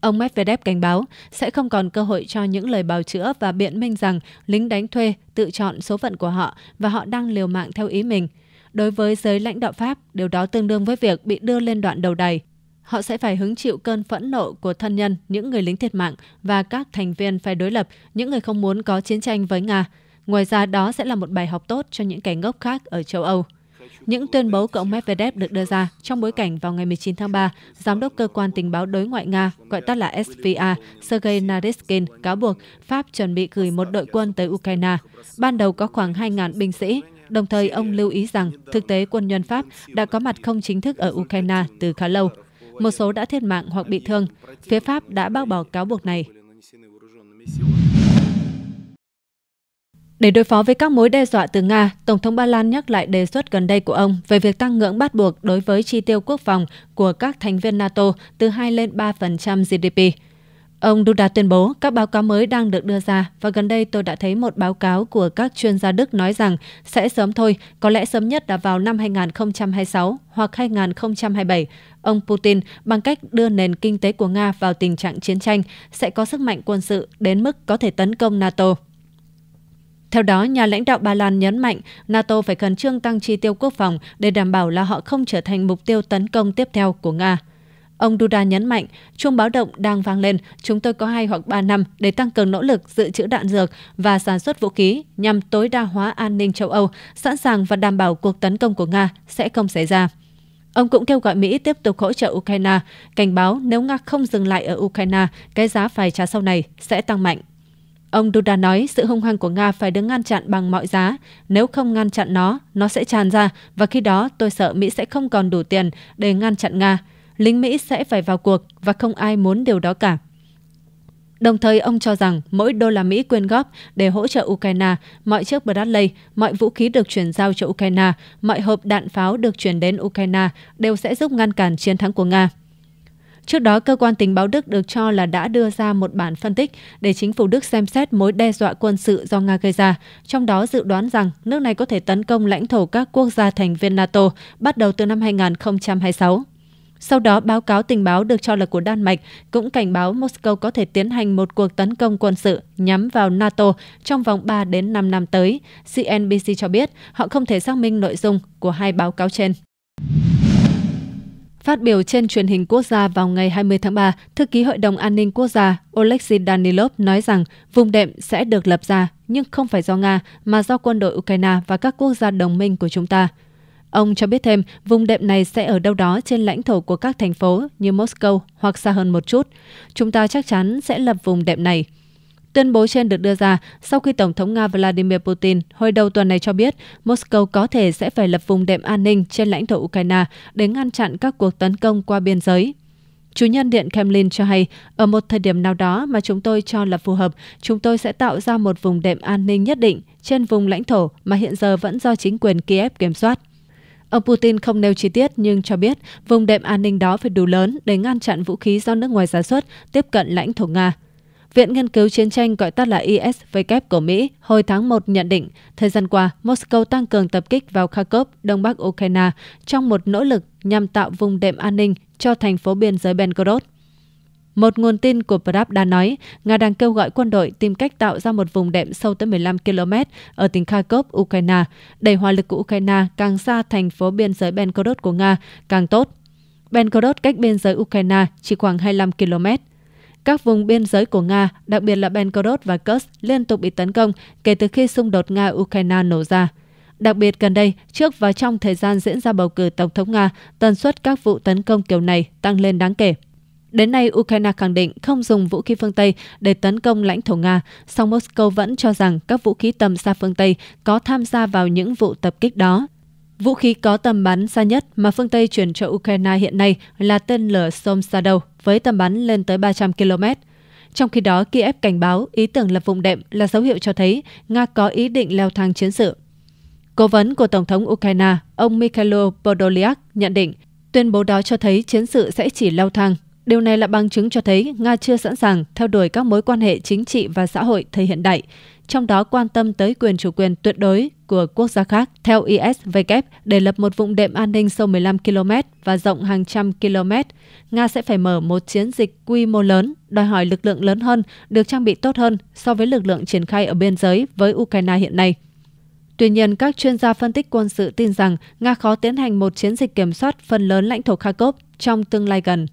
Ông Medvedev cảnh báo sẽ không còn cơ hội cho những lời bào chữa và biện minh rằng lính đánh thuê tự chọn số phận của họ và họ đang liều mạng theo ý mình – Đối với giới lãnh đạo Pháp, điều đó tương đương với việc bị đưa lên đoạn đầu đài. Họ sẽ phải hứng chịu cơn phẫn nộ của thân nhân, những người lính thiệt mạng và các thành viên phe đối lập, những người không muốn có chiến tranh với Nga. Ngoài ra đó sẽ là một bài học tốt cho những kẻ ngốc khác ở châu Âu. Những tuyên bố của ông Medvedev được đưa ra trong bối cảnh vào ngày 19 tháng 3, Giám đốc Cơ quan Tình báo Đối ngoại Nga, gọi tắt là SVA, Sergei Naryshkin cáo buộc Pháp chuẩn bị gửi một đội quân tới Ukraine. Ban đầu có khoảng 2.000 binh sĩ, Đồng thời, ông lưu ý rằng thực tế quân nhân Pháp đã có mặt không chính thức ở Ukraine từ khá lâu. Một số đã thiệt mạng hoặc bị thương. Phía Pháp đã bác bỏ cáo buộc này. Để đối phó với các mối đe dọa từ Nga, Tổng thống Ba Lan nhắc lại đề xuất gần đây của ông về việc tăng ngưỡng bắt buộc đối với chi tiêu quốc phòng của các thành viên NATO từ 2 lên 3% GDP. Ông Duda tuyên bố các báo cáo mới đang được đưa ra và gần đây tôi đã thấy một báo cáo của các chuyên gia Đức nói rằng sẽ sớm thôi, có lẽ sớm nhất là vào năm 2026 hoặc 2027. Ông Putin bằng cách đưa nền kinh tế của Nga vào tình trạng chiến tranh sẽ có sức mạnh quân sự đến mức có thể tấn công NATO. Theo đó, nhà lãnh đạo Ba Lan nhấn mạnh NATO phải khẩn trương tăng chi tiêu quốc phòng để đảm bảo là họ không trở thành mục tiêu tấn công tiếp theo của Nga. Ông Duda nhấn mạnh, chuông báo động đang vang lên, chúng tôi có 2 hoặc 3 năm để tăng cường nỗ lực dự trữ đạn dược và sản xuất vũ khí nhằm tối đa hóa an ninh châu Âu, sẵn sàng và đảm bảo cuộc tấn công của Nga sẽ không xảy ra. Ông cũng kêu gọi Mỹ tiếp tục hỗ trợ Ukraine, cảnh báo nếu Nga không dừng lại ở Ukraine, cái giá phải trả sau này sẽ tăng mạnh. Ông Duda nói sự hung hăng của Nga phải được ngăn chặn bằng mọi giá. Nếu không ngăn chặn nó, nó sẽ tràn ra và khi đó tôi sợ Mỹ sẽ không còn đủ tiền để ngăn chặn Nga lính Mỹ sẽ phải vào cuộc và không ai muốn điều đó cả. Đồng thời, ông cho rằng mỗi đô la Mỹ quyên góp để hỗ trợ Ukraine, mọi chiếc Bradley, mọi vũ khí được chuyển giao cho Ukraine, mọi hộp đạn pháo được chuyển đến Ukraine đều sẽ giúp ngăn cản chiến thắng của Nga. Trước đó, cơ quan tình báo Đức được cho là đã đưa ra một bản phân tích để chính phủ Đức xem xét mối đe dọa quân sự do Nga gây ra, trong đó dự đoán rằng nước này có thể tấn công lãnh thổ các quốc gia thành viên NATO bắt đầu từ năm 2026. Sau đó, báo cáo tình báo được cho là của Đan Mạch cũng cảnh báo Moscow có thể tiến hành một cuộc tấn công quân sự nhắm vào NATO trong vòng 3 đến 5 năm tới. CNBC cho biết họ không thể xác minh nội dung của hai báo cáo trên. Phát biểu trên truyền hình quốc gia vào ngày 20 tháng 3, Thư ký Hội đồng An ninh Quốc gia Alexei Danilov nói rằng vùng đệm sẽ được lập ra nhưng không phải do Nga mà do quân đội Ukraine và các quốc gia đồng minh của chúng ta. Ông cho biết thêm, vùng đệm này sẽ ở đâu đó trên lãnh thổ của các thành phố như Moscow hoặc xa hơn một chút. Chúng ta chắc chắn sẽ lập vùng đệm này. Tuyên bố trên được đưa ra sau khi Tổng thống Nga Vladimir Putin hồi đầu tuần này cho biết Moscow có thể sẽ phải lập vùng đệm an ninh trên lãnh thổ Ukraine để ngăn chặn các cuộc tấn công qua biên giới. Chủ nhân Điện Kremlin cho hay, ở một thời điểm nào đó mà chúng tôi cho là phù hợp, chúng tôi sẽ tạo ra một vùng đệm an ninh nhất định trên vùng lãnh thổ mà hiện giờ vẫn do chính quyền Kiev kiểm soát. Ông Putin không nêu chi tiết nhưng cho biết vùng đệm an ninh đó phải đủ lớn để ngăn chặn vũ khí do nước ngoài sản xuất tiếp cận lãnh thổ Nga. Viện Nghiên cứu Chiến tranh gọi tắt là ISW của Mỹ hồi tháng 1 nhận định, thời gian qua, Moscow tăng cường tập kích vào Kharkov, đông bắc Ukraine, trong một nỗ lực nhằm tạo vùng đệm an ninh cho thành phố biên giới Belgorod. Một nguồn tin của Pravda nói, Nga đang kêu gọi quân đội tìm cách tạo ra một vùng đệm sâu tới 15 km ở tỉnh Kharkov, Ukraine, đẩy hỏa lực của Ukraine càng xa thành phố biên giới Belgorod của Nga càng tốt. Belgorod cách biên giới Ukraine chỉ khoảng 25 km. Các vùng biên giới của Nga, đặc biệt là Belgorod và Kursk, liên tục bị tấn công kể từ khi xung đột Nga-Ukraine nổ ra. Đặc biệt gần đây, trước và trong thời gian diễn ra bầu cử Tổng thống Nga, tần suất các vụ tấn công kiểu này tăng lên đáng kể. Đến nay, Ukraine khẳng định không dùng vũ khí phương Tây để tấn công lãnh thổ Nga, song Moscow vẫn cho rằng các vũ khí tầm xa phương Tây có tham gia vào những vụ tập kích đó. Vũ khí có tầm bắn xa nhất mà phương Tây chuyển cho Ukraine hiện nay là tên lửa Som Shadow với tầm bắn lên tới 300 km. Trong khi đó, Kiev cảnh báo ý tưởng lập vùng đệm là dấu hiệu cho thấy Nga có ý định leo thang chiến sự. Cố vấn của Tổng thống Ukraine, ông Mikhailo Podolyak nhận định tuyên bố đó cho thấy chiến sự sẽ chỉ leo thang Điều này là bằng chứng cho thấy Nga chưa sẵn sàng theo đuổi các mối quan hệ chính trị và xã hội thời hiện đại, trong đó quan tâm tới quyền chủ quyền tuyệt đối của quốc gia khác. Theo ISW, để lập một vùng đệm an ninh sâu 15 km và rộng hàng trăm km, Nga sẽ phải mở một chiến dịch quy mô lớn, đòi hỏi lực lượng lớn hơn, được trang bị tốt hơn so với lực lượng triển khai ở biên giới với Ukraine hiện nay. Tuy nhiên, các chuyên gia phân tích quân sự tin rằng Nga khó tiến hành một chiến dịch kiểm soát phần lớn lãnh thổ Kharkov trong tương lai gần.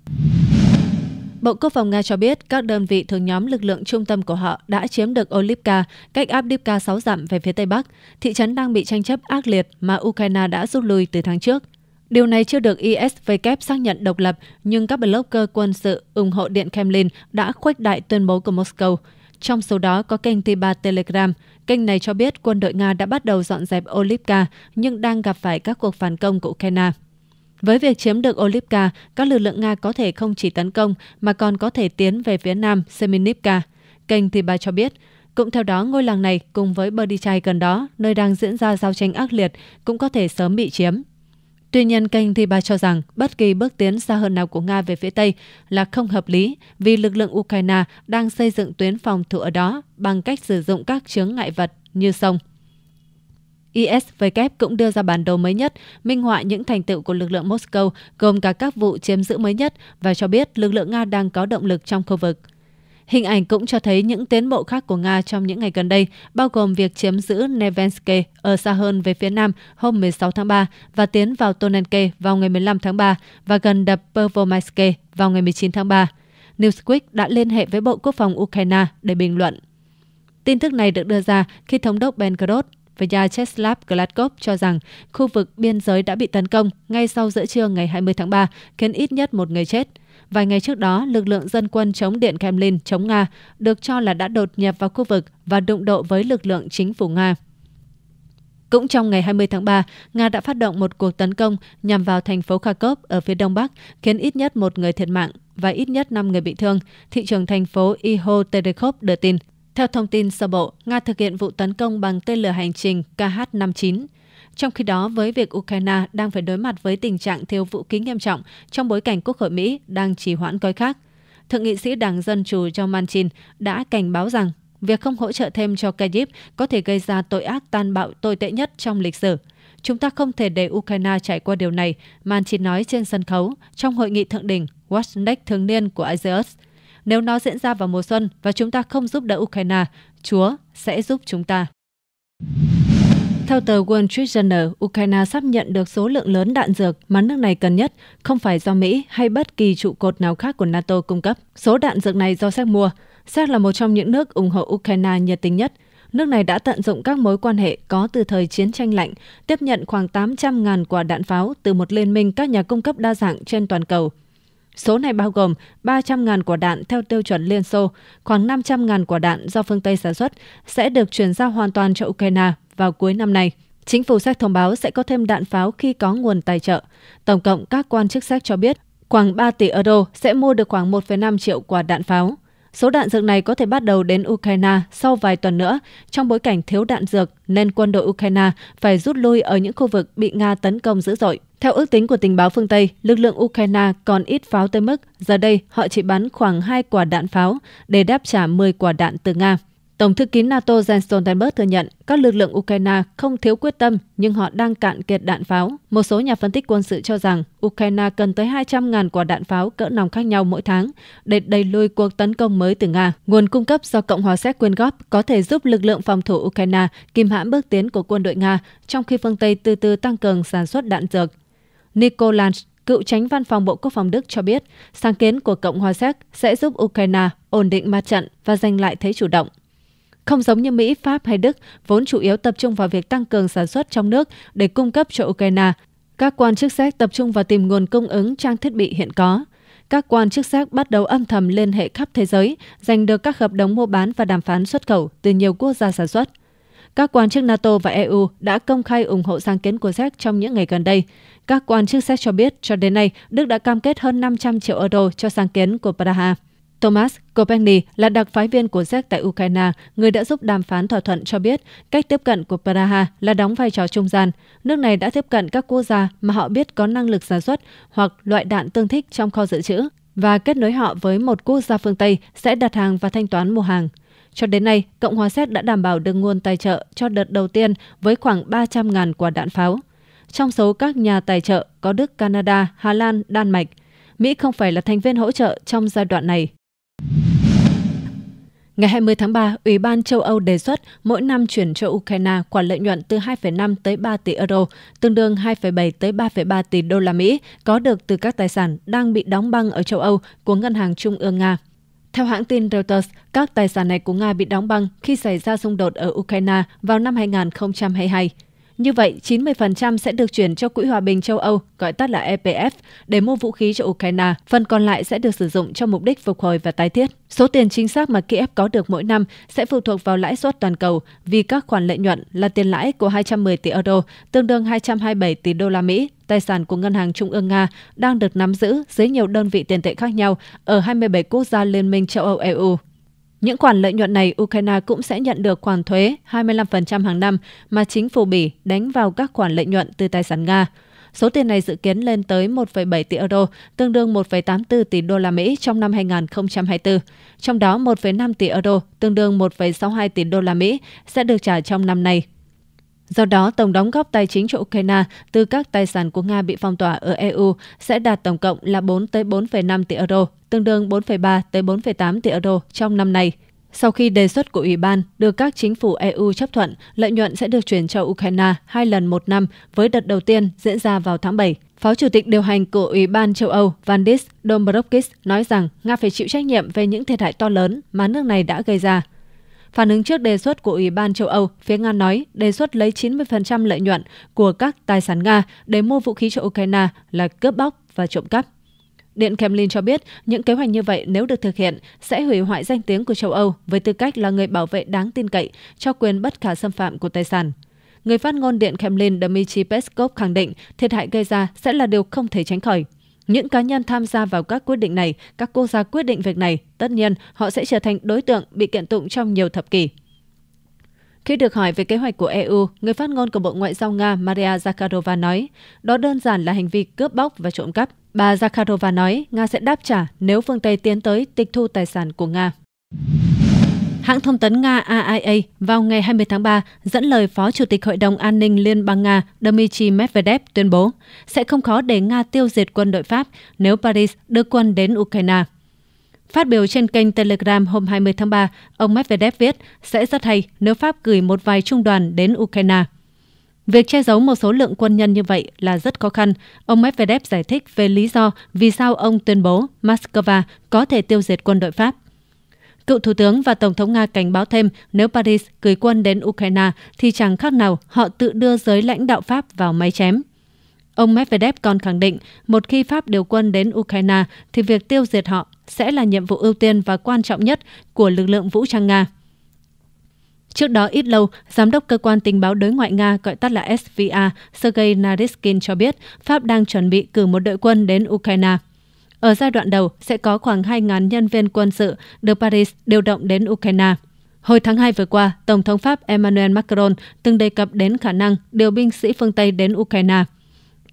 Bộ Quốc phòng Nga cho biết các đơn vị thường nhóm lực lượng trung tâm của họ đã chiếm được Olivka, cách Abdivka 6 dặm về phía Tây Bắc, thị trấn đang bị tranh chấp ác liệt mà Ukraine đã rút lui từ tháng trước. Điều này chưa được ISW xác nhận độc lập, nhưng các blogger quân sự ủng hộ Điện Kremlin đã khuếch đại tuyên bố của Moscow. Trong số đó có kênh Tiba Telegram. Kênh này cho biết quân đội Nga đã bắt đầu dọn dẹp Olivka, nhưng đang gặp phải các cuộc phản công của Ukraine. Với việc chiếm được Olivka, các lực lượng Nga có thể không chỉ tấn công mà còn có thể tiến về phía nam Seminivka. Kênh thì bà cho biết, cũng theo đó ngôi làng này cùng với Berdichai gần đó, nơi đang diễn ra giao tranh ác liệt, cũng có thể sớm bị chiếm. Tuy nhiên, kênh thì bà cho rằng bất kỳ bước tiến xa hơn nào của Nga về phía Tây là không hợp lý vì lực lượng Ukraine đang xây dựng tuyến phòng thủ ở đó bằng cách sử dụng các chướng ngại vật như sông. ISW cũng đưa ra bản đồ mới nhất, minh họa những thành tựu của lực lượng Moscow, gồm cả các vụ chiếm giữ mới nhất, và cho biết lực lượng Nga đang có động lực trong khu vực. Hình ảnh cũng cho thấy những tiến bộ khác của Nga trong những ngày gần đây, bao gồm việc chiếm giữ Nevenske ở xa hơn về phía nam hôm 16 tháng 3 và tiến vào Tonenke vào ngày 15 tháng 3 và gần đập Pervomaiske vào ngày 19 tháng 3. Newsweek đã liên hệ với Bộ Quốc phòng Ukraine để bình luận. Tin tức này được đưa ra khi Thống đốc Ben Grodot Vyacheslav Gladkov cho rằng khu vực biên giới đã bị tấn công ngay sau giữa trưa ngày 20 tháng 3, khiến ít nhất một người chết. Vài ngày trước đó, lực lượng dân quân chống Điện Kremlin chống Nga được cho là đã đột nhập vào khu vực và đụng độ với lực lượng chính phủ Nga. Cũng trong ngày 20 tháng 3, Nga đã phát động một cuộc tấn công nhằm vào thành phố Kharkov ở phía đông bắc, khiến ít nhất một người thiệt mạng và ít nhất 5 người bị thương, thị trường thành phố Iho đưa tin. Theo thông tin sơ bộ, Nga thực hiện vụ tấn công bằng tên lửa hành trình KH-59. Trong khi đó, với việc Ukraine đang phải đối mặt với tình trạng thiếu vũ khí nghiêm trọng trong bối cảnh Quốc hội Mỹ đang trì hoãn gói khác, Thượng nghị sĩ Đảng Dân Chủ John Manchin đã cảnh báo rằng việc không hỗ trợ thêm cho Kyiv có thể gây ra tội ác tàn bạo tồi tệ nhất trong lịch sử. Chúng ta không thể để Ukraine trải qua điều này, Manchin nói trên sân khấu trong hội nghị thượng đỉnh Washington thường niên của ISEUS – nếu nó diễn ra vào mùa xuân và chúng ta không giúp đỡ Ukraine, Chúa sẽ giúp chúng ta. Theo tờ Wall Street Journal, Ukraine sắp nhận được số lượng lớn đạn dược mà nước này cần nhất, không phải do Mỹ hay bất kỳ trụ cột nào khác của NATO cung cấp. Số đạn dược này do Séc mua. Séc là một trong những nước ủng hộ Ukraine nhiệt tình nhất. Nước này đã tận dụng các mối quan hệ có từ thời chiến tranh lạnh, tiếp nhận khoảng 800.000 quả đạn pháo từ một liên minh các nhà cung cấp đa dạng trên toàn cầu. Số này bao gồm 300.000 quả đạn theo tiêu chuẩn Liên Xô, khoảng 500.000 quả đạn do phương Tây sản xuất sẽ được chuyển giao hoàn toàn cho Ukraine vào cuối năm nay. Chính phủ Séc thông báo sẽ có thêm đạn pháo khi có nguồn tài trợ. Tổng cộng các quan chức Séc cho biết khoảng 3 tỷ euro sẽ mua được khoảng 1,5 triệu quả đạn pháo. Số đạn dược này có thể bắt đầu đến Ukraine sau vài tuần nữa, trong bối cảnh thiếu đạn dược nên quân đội Ukraine phải rút lui ở những khu vực bị Nga tấn công dữ dội. Theo ước tính của tình báo phương Tây, lực lượng Ukraine còn ít pháo tới mức giờ đây họ chỉ bắn khoảng 2 quả đạn pháo để đáp trả 10 quả đạn từ Nga. Tổng thư ký NATO Jens Stoltenberg thừa nhận các lực lượng Ukraine không thiếu quyết tâm nhưng họ đang cạn kiệt đạn pháo. Một số nhà phân tích quân sự cho rằng Ukraine cần tới 200.000 quả đạn pháo cỡ nòng khác nhau mỗi tháng để đẩy lùi cuộc tấn công mới từ Nga. Nguồn cung cấp do Cộng hòa Séc quyên góp có thể giúp lực lượng phòng thủ Ukraine kìm hãm bước tiến của quân đội Nga trong khi phương Tây từ từ tăng cường sản xuất đạn dược. Nikolaj cựu tránh văn phòng Bộ Quốc phòng Đức cho biết, sáng kiến của Cộng hòa Séc sẽ giúp Ukraine ổn định mặt trận và giành lại thế chủ động. Không giống như Mỹ, Pháp hay Đức, vốn chủ yếu tập trung vào việc tăng cường sản xuất trong nước để cung cấp cho Ukraine, các quan chức Séc tập trung vào tìm nguồn cung ứng trang thiết bị hiện có. Các quan chức Séc bắt đầu âm thầm liên hệ khắp thế giới, giành được các hợp đồng mua bán và đàm phán xuất khẩu từ nhiều quốc gia sản xuất. Các quan chức NATO và EU đã công khai ủng hộ sáng kiến của Séc trong những ngày gần đây. Các quan chức Séc cho biết, cho đến nay, Đức đã cam kết hơn 500 triệu euro cho sáng kiến của Praha. Thomas Kopenny là đặc phái viên của Séc tại Ukraine, người đã giúp đàm phán thỏa thuận cho biết cách tiếp cận của Praha là đóng vai trò trung gian. Nước này đã tiếp cận các quốc gia mà họ biết có năng lực sản xuất hoặc loại đạn tương thích trong kho dự trữ và kết nối họ với một quốc gia phương Tây sẽ đặt hàng và thanh toán mua hàng. Cho đến nay, Cộng hòa Séc đã đảm bảo được nguồn tài trợ cho đợt đầu tiên với khoảng 300.000 quả đạn pháo. Trong số các nhà tài trợ có Đức, Canada, Hà Lan, Đan Mạch. Mỹ không phải là thành viên hỗ trợ trong giai đoạn này. Ngày 20 tháng 3, Ủy ban châu Âu đề xuất mỗi năm chuyển cho Ukraine khoản lợi nhuận từ 2,5 tới 3 tỷ euro, tương đương 2,7 tới 3,3 tỷ đô la Mỹ, có được từ các tài sản đang bị đóng băng ở châu Âu của Ngân hàng Trung ương Nga. Theo hãng tin Reuters, các tài sản này của Nga bị đóng băng khi xảy ra xung đột ở Ukraine vào năm 2022. Như vậy, 90% sẽ được chuyển cho Quỹ Hòa bình châu Âu, gọi tắt là EPF, để mua vũ khí cho Ukraine. Phần còn lại sẽ được sử dụng cho mục đích phục hồi và tái thiết. Số tiền chính xác mà Kiev có được mỗi năm sẽ phụ thuộc vào lãi suất toàn cầu vì các khoản lợi nhuận là tiền lãi của 210 tỷ euro, tương đương 227 tỷ đô la Mỹ, tài sản của Ngân hàng Trung ương Nga đang được nắm giữ dưới nhiều đơn vị tiền tệ khác nhau ở 27 quốc gia Liên minh châu Âu EU. Những khoản lợi nhuận này, Ukraine cũng sẽ nhận được khoản thuế 25% hàng năm mà chính phủ Bỉ đánh vào các khoản lợi nhuận từ tài sản Nga. Số tiền này dự kiến lên tới 1,7 tỷ euro, tương đương 1,84 tỷ đô la Mỹ trong năm 2024. Trong đó 1,5 tỷ euro, tương đương 1,62 tỷ đô la Mỹ sẽ được trả trong năm nay Do đó, tổng đóng góp tài chính cho Ukraine từ các tài sản của Nga bị phong tỏa ở EU sẽ đạt tổng cộng là 4 tới 4,5 tỷ euro, tương đương 4,3 tới 4,8 tỷ euro trong năm nay. Sau khi đề xuất của Ủy ban được các chính phủ EU chấp thuận, lợi nhuận sẽ được chuyển cho Ukraine hai lần một năm với đợt đầu tiên diễn ra vào tháng 7. Phó Chủ tịch điều hành của Ủy ban châu Âu Vandis Dombrovskis nói rằng Nga phải chịu trách nhiệm về những thiệt hại to lớn mà nước này đã gây ra. Phản ứng trước đề xuất của Ủy ban châu Âu, phía Nga nói đề xuất lấy 90% lợi nhuận của các tài sản Nga để mua vũ khí cho Ukraine là cướp bóc và trộm cắp. Điện Kremlin cho biết những kế hoạch như vậy nếu được thực hiện sẽ hủy hoại danh tiếng của châu Âu với tư cách là người bảo vệ đáng tin cậy cho quyền bất khả xâm phạm của tài sản. Người phát ngôn Điện Kremlin Dmitry Peskov khẳng định thiệt hại gây ra sẽ là điều không thể tránh khỏi. Những cá nhân tham gia vào các quyết định này, các quốc gia quyết định việc này, tất nhiên họ sẽ trở thành đối tượng bị kiện tụng trong nhiều thập kỷ. Khi được hỏi về kế hoạch của EU, người phát ngôn của Bộ Ngoại giao Nga Maria Zakharova nói, đó đơn giản là hành vi cướp bóc và trộm cắp. Bà Zakharova nói, Nga sẽ đáp trả nếu phương Tây tiến tới tịch thu tài sản của Nga. Hãng thông tấn Nga AIA vào ngày 20 tháng 3 dẫn lời Phó Chủ tịch Hội đồng An ninh Liên bang Nga Dmitry Medvedev tuyên bố sẽ không khó để Nga tiêu diệt quân đội Pháp nếu Paris đưa quân đến Ukraine. Phát biểu trên kênh Telegram hôm 20 tháng 3, ông Medvedev viết sẽ rất hay nếu Pháp gửi một vài trung đoàn đến Ukraine. Việc che giấu một số lượng quân nhân như vậy là rất khó khăn. Ông Medvedev giải thích về lý do vì sao ông tuyên bố Moscow có thể tiêu diệt quân đội Pháp – Cựu Thủ tướng và Tổng thống Nga cảnh báo thêm nếu Paris gửi quân đến Ukraine thì chẳng khác nào họ tự đưa giới lãnh đạo Pháp vào máy chém. Ông Medvedev còn khẳng định một khi Pháp điều quân đến Ukraine thì việc tiêu diệt họ sẽ là nhiệm vụ ưu tiên và quan trọng nhất của lực lượng vũ trang Nga. Trước đó ít lâu, Giám đốc Cơ quan Tình báo Đối ngoại Nga gọi tắt là SVA Sergei Naryshkin cho biết Pháp đang chuẩn bị cử một đội quân đến Ukraine. Ở giai đoạn đầu sẽ có khoảng 2.000 nhân viên quân sự được Paris điều động đến Ukraine. Hồi tháng 2 vừa qua, Tổng thống Pháp Emmanuel Macron từng đề cập đến khả năng điều binh sĩ phương Tây đến Ukraine.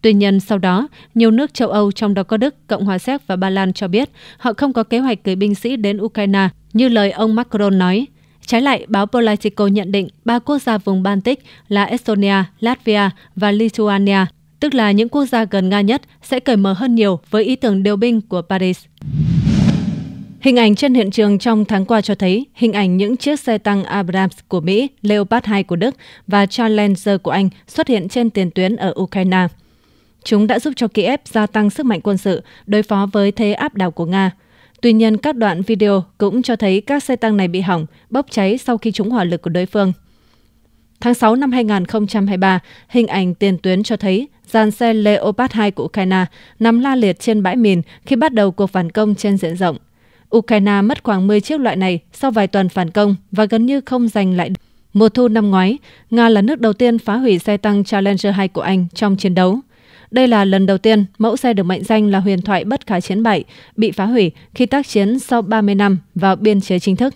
Tuy nhiên, sau đó, nhiều nước châu Âu trong đó có Đức, Cộng hòa Séc và Ba Lan cho biết họ không có kế hoạch gửi binh sĩ đến Ukraine như lời ông Macron nói. Trái lại, báo Politico nhận định ba quốc gia vùng Baltic là Estonia, Latvia và Lithuania tức là những quốc gia gần Nga nhất sẽ cởi mở hơn nhiều với ý tưởng điều binh của Paris. Hình ảnh trên hiện trường trong tháng qua cho thấy hình ảnh những chiếc xe tăng Abrams của Mỹ, Leopard 2 của Đức và Challenger của Anh xuất hiện trên tiền tuyến ở Ukraine. Chúng đã giúp cho Kiev gia tăng sức mạnh quân sự đối phó với thế áp đảo của Nga. Tuy nhiên, các đoạn video cũng cho thấy các xe tăng này bị hỏng, bốc cháy sau khi trúng hỏa lực của đối phương – Tháng 6 năm 2023, hình ảnh tiền tuyến cho thấy dàn xe Leopard 2 của Ukraine nằm la liệt trên bãi mìn khi bắt đầu cuộc phản công trên diện rộng. Ukraine mất khoảng 10 chiếc loại này sau vài tuần phản công và gần như không giành lại. Mùa thu năm ngoái, Nga là nước đầu tiên phá hủy xe tăng Challenger 2 của Anh trong chiến đấu. Đây là lần đầu tiên mẫu xe được mệnh danh là huyền thoại bất khả chiến bại bị phá hủy khi tác chiến sau 30 năm vào biên chế chính thức.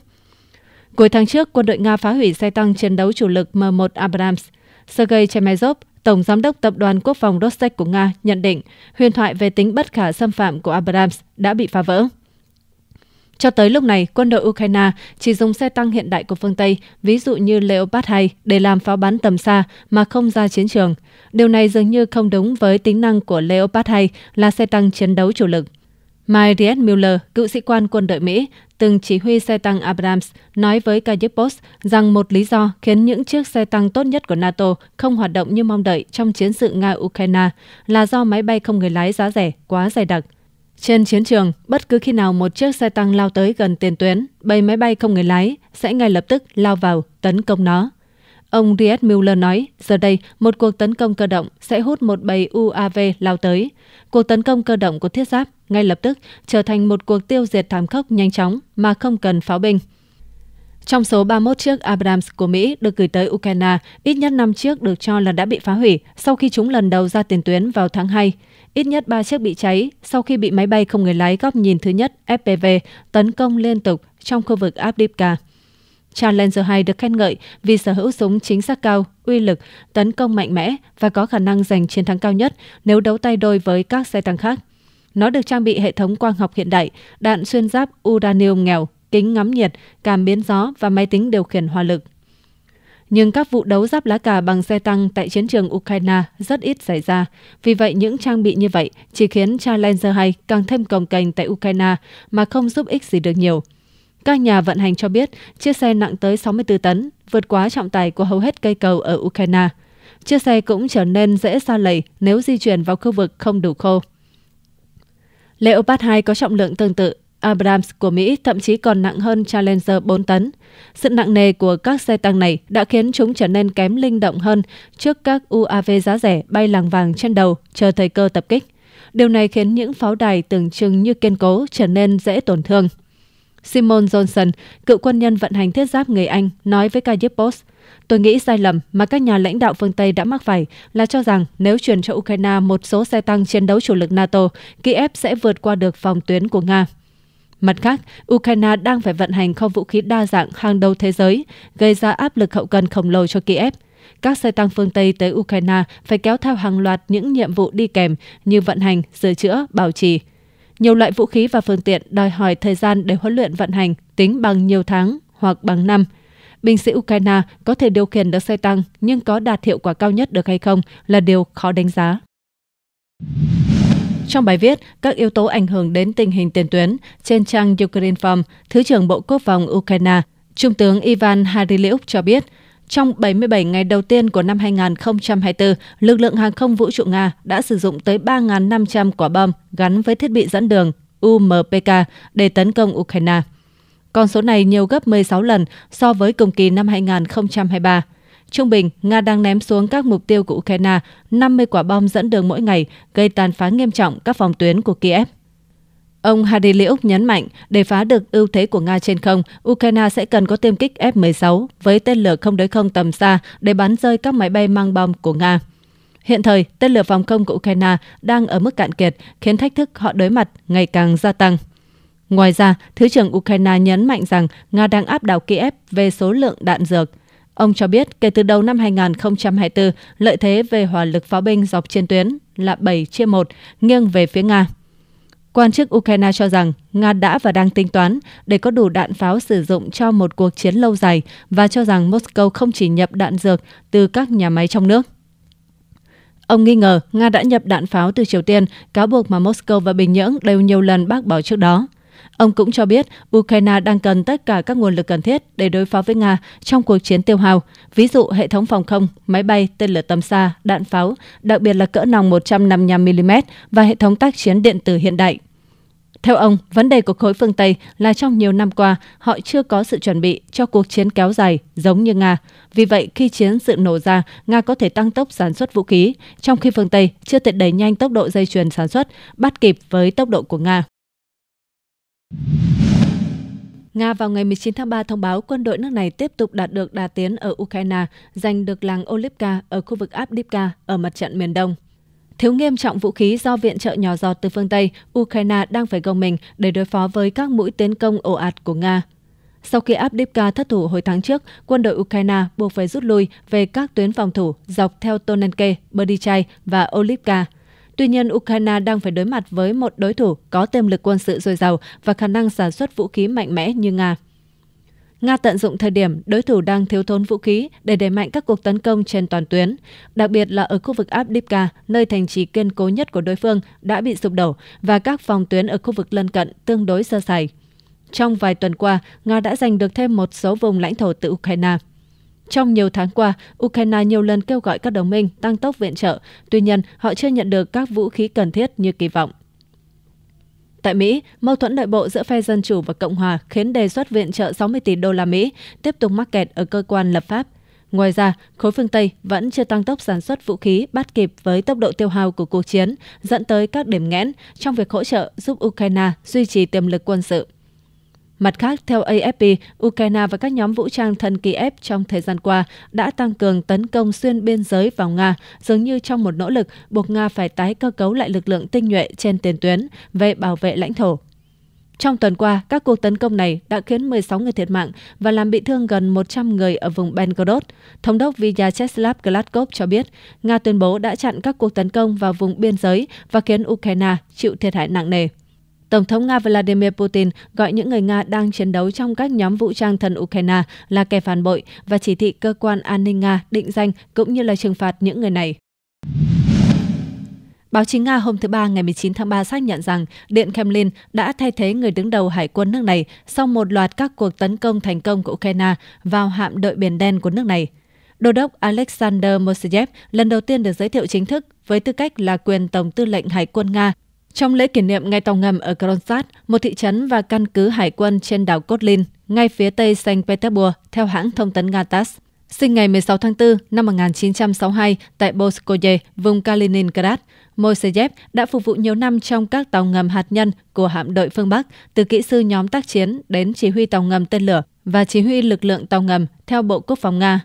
Cuối tháng trước, quân đội Nga phá hủy xe tăng chiến đấu chủ lực M1 Abrams. Sergei Chemezov, Tổng Giám đốc Tập đoàn Quốc phòng Rostec của Nga, nhận định huyền thoại về tính bất khả xâm phạm của Abrams đã bị phá vỡ. Cho tới lúc này, quân đội Ukraine chỉ dùng xe tăng hiện đại của phương Tây, ví dụ như Leopard 2, để làm pháo bắn tầm xa mà không ra chiến trường. Điều này dường như không đúng với tính năng của Leopard 2 là xe tăng chiến đấu chủ lực. Myriad Miller, cựu sĩ quan quân đội Mỹ, từng chỉ huy xe tăng Abrams, nói với Kyiv Post rằng một lý do khiến những chiếc xe tăng tốt nhất của NATO không hoạt động như mong đợi trong chiến sự Nga-Ukraine là do máy bay không người lái giá rẻ quá dày đặc. Trên chiến trường, bất cứ khi nào một chiếc xe tăng lao tới gần tiền tuyến, bầy máy bay không người lái sẽ ngay lập tức lao vào tấn công nó. Ông Riet Mueller nói, giờ đây một cuộc tấn công cơ động sẽ hút một bầy UAV lao tới. Cuộc tấn công cơ động của thiết giáp ngay lập tức trở thành một cuộc tiêu diệt thảm khốc nhanh chóng mà không cần pháo binh. Trong số 31 chiếc Abrams của Mỹ được gửi tới Ukraine, ít nhất 5 chiếc được cho là đã bị phá hủy sau khi chúng lần đầu ra tiền tuyến vào tháng 2. Ít nhất 3 chiếc bị cháy sau khi bị máy bay không người lái góc nhìn thứ nhất FPV tấn công liên tục trong khu vực Abdivka. Challenger 2 được khen ngợi vì sở hữu súng chính xác cao, uy lực, tấn công mạnh mẽ và có khả năng giành chiến thắng cao nhất nếu đấu tay đôi với các xe tăng khác. Nó được trang bị hệ thống quang học hiện đại, đạn xuyên giáp uranium nghèo, kính ngắm nhiệt, cảm biến gió và máy tính điều khiển hỏa lực. Nhưng các vụ đấu giáp lá cà bằng xe tăng tại chiến trường Ukraine rất ít xảy ra. Vì vậy, những trang bị như vậy chỉ khiến Challenger 2 càng thêm cồng kềnh tại Ukraine mà không giúp ích gì được nhiều. Các nhà vận hành cho biết chiếc xe nặng tới 64 tấn, vượt quá trọng tải của hầu hết cây cầu ở Ukraine. Chiếc xe cũng trở nên dễ xa lầy nếu di chuyển vào khu vực không đủ khô. Leopard 2 có trọng lượng tương tự, Abrams của Mỹ thậm chí còn nặng hơn Challenger 4 tấn. Sự nặng nề của các xe tăng này đã khiến chúng trở nên kém linh động hơn trước các UAV giá rẻ bay làng vàng trên đầu, chờ thời cơ tập kích. Điều này khiến những pháo đài tưởng chừng như kiên cố trở nên dễ tổn thương. Simon Johnson, cựu quân nhân vận hành thiết giáp người Anh, nói với Kyiv Post, Tôi nghĩ sai lầm mà các nhà lãnh đạo phương Tây đã mắc phải là cho rằng nếu chuyển cho Ukraine một số xe tăng chiến đấu chủ lực NATO, Kiev sẽ vượt qua được phòng tuyến của Nga. Mặt khác, Ukraine đang phải vận hành kho vũ khí đa dạng hàng đầu thế giới, gây ra áp lực hậu cần khổng lồ cho Kiev. Các xe tăng phương Tây tới Ukraine phải kéo theo hàng loạt những nhiệm vụ đi kèm như vận hành, sửa chữa, bảo trì, nhiều loại vũ khí và phương tiện đòi hỏi thời gian để huấn luyện vận hành tính bằng nhiều tháng hoặc bằng năm. Binh sĩ Ukraine có thể điều khiển được xe tăng nhưng có đạt hiệu quả cao nhất được hay không là điều khó đánh giá. Trong bài viết, các yếu tố ảnh hưởng đến tình hình tiền tuyến, trên trang Ukraine Farm, Thứ trưởng Bộ Quốc phòng Ukraine, Trung tướng Ivan Hariliuk cho biết – trong 77 ngày đầu tiên của năm 2024, lực lượng hàng không vũ trụ Nga đã sử dụng tới 3.500 quả bom gắn với thiết bị dẫn đường UMPK để tấn công Ukraine. Con số này nhiều gấp 16 lần so với cùng kỳ năm 2023. Trung bình, Nga đang ném xuống các mục tiêu của Ukraine 50 quả bom dẫn đường mỗi ngày, gây tàn phá nghiêm trọng các phòng tuyến của Kiev. Ông Hadi Liuk nhấn mạnh, để phá được ưu thế của Nga trên không, Ukraine sẽ cần có tiêm kích F-16 với tên lửa không đối không tầm xa để bắn rơi các máy bay mang bom của Nga. Hiện thời, tên lửa phòng không của Ukraine đang ở mức cạn kiệt, khiến thách thức họ đối mặt ngày càng gia tăng. Ngoài ra, Thứ trưởng Ukraine nhấn mạnh rằng Nga đang áp đảo Kiev về số lượng đạn dược. Ông cho biết kể từ đầu năm 2024, lợi thế về hỏa lực pháo binh dọc trên tuyến là 7 chia 1, nghiêng về phía Nga. Quan chức Ukraine cho rằng Nga đã và đang tính toán để có đủ đạn pháo sử dụng cho một cuộc chiến lâu dài và cho rằng Moscow không chỉ nhập đạn dược từ các nhà máy trong nước. Ông nghi ngờ Nga đã nhập đạn pháo từ Triều Tiên, cáo buộc mà Moscow và Bình Nhưỡng đều nhiều lần bác bỏ trước đó. Ông cũng cho biết Ukraine đang cần tất cả các nguồn lực cần thiết để đối phó với Nga trong cuộc chiến tiêu hao, ví dụ hệ thống phòng không, máy bay, tên lửa tầm xa, đạn pháo, đặc biệt là cỡ nòng 155mm và hệ thống tác chiến điện tử hiện đại. Theo ông, vấn đề của khối phương Tây là trong nhiều năm qua, họ chưa có sự chuẩn bị cho cuộc chiến kéo dài giống như Nga. Vì vậy, khi chiến sự nổ ra, Nga có thể tăng tốc sản xuất vũ khí, trong khi phương Tây chưa thể đẩy nhanh tốc độ dây chuyền sản xuất, bắt kịp với tốc độ của Nga. Nga vào ngày 19 tháng 3 thông báo quân đội nước này tiếp tục đạt được đà tiến ở Ukraine, giành được làng Olivka ở khu vực Abdivka ở mặt trận miền Đông. Thiếu nghiêm trọng vũ khí do viện trợ nhỏ giọt từ phương Tây, Ukraine đang phải gồng mình để đối phó với các mũi tiến công ồ ạt của Nga. Sau khi Abdivka thất thủ hồi tháng trước, quân đội Ukraine buộc phải rút lui về các tuyến phòng thủ dọc theo Tonenke, Berdychay và Olivka – Tuy nhiên, Ukraine đang phải đối mặt với một đối thủ có tiềm lực quân sự dồi dào và khả năng sản xuất vũ khí mạnh mẽ như Nga. Nga tận dụng thời điểm đối thủ đang thiếu thốn vũ khí để đẩy mạnh các cuộc tấn công trên toàn tuyến, đặc biệt là ở khu vực Abdivka, nơi thành trì kiên cố nhất của đối phương đã bị sụp đổ và các phòng tuyến ở khu vực lân cận tương đối sơ sài. Trong vài tuần qua, Nga đã giành được thêm một số vùng lãnh thổ từ Ukraine. Trong nhiều tháng qua, Ukraine nhiều lần kêu gọi các đồng minh tăng tốc viện trợ, tuy nhiên họ chưa nhận được các vũ khí cần thiết như kỳ vọng. Tại Mỹ, mâu thuẫn nội bộ giữa phe Dân Chủ và Cộng Hòa khiến đề xuất viện trợ 60 tỷ đô la Mỹ tiếp tục mắc kẹt ở cơ quan lập pháp. Ngoài ra, khối phương Tây vẫn chưa tăng tốc sản xuất vũ khí bắt kịp với tốc độ tiêu hao của cuộc chiến, dẫn tới các điểm nghẽn trong việc hỗ trợ giúp Ukraine duy trì tiềm lực quân sự. Mặt khác, theo AFP, Ukraine và các nhóm vũ trang thân Kiev trong thời gian qua đã tăng cường tấn công xuyên biên giới vào Nga, dường như trong một nỗ lực buộc Nga phải tái cơ cấu lại lực lượng tinh nhuệ trên tiền tuyến về bảo vệ lãnh thổ. Trong tuần qua, các cuộc tấn công này đã khiến 16 người thiệt mạng và làm bị thương gần 100 người ở vùng Belgorod. Thống đốc Vyacheslav Gladkov cho biết, Nga tuyên bố đã chặn các cuộc tấn công vào vùng biên giới và khiến Ukraine chịu thiệt hại nặng nề. Tổng thống Nga Vladimir Putin gọi những người Nga đang chiến đấu trong các nhóm vũ trang thần Ukraine là kẻ phản bội và chỉ thị cơ quan an ninh Nga định danh cũng như là trừng phạt những người này. Báo chí Nga hôm thứ Ba ngày 19 tháng 3 xác nhận rằng Điện Kremlin đã thay thế người đứng đầu hải quân nước này sau một loạt các cuộc tấn công thành công của Ukraine vào hạm đội Biển Đen của nước này. Đô đốc Alexander Moseyev lần đầu tiên được giới thiệu chính thức với tư cách là quyền Tổng tư lệnh Hải quân Nga trong lễ kỷ niệm ngày tàu ngầm ở Kronstadt, một thị trấn và căn cứ hải quân trên đảo Kotlin, ngay phía tây Saint Petersburg, theo hãng thông tấn nga TASS, sinh ngày 16 tháng 4 năm 1962 tại Bolskoye, vùng Kaliningrad, Moiseyev đã phục vụ nhiều năm trong các tàu ngầm hạt nhân của hạm đội phương Bắc, từ kỹ sư nhóm tác chiến đến chỉ huy tàu ngầm tên lửa và chỉ huy lực lượng tàu ngầm theo Bộ Quốc phòng Nga.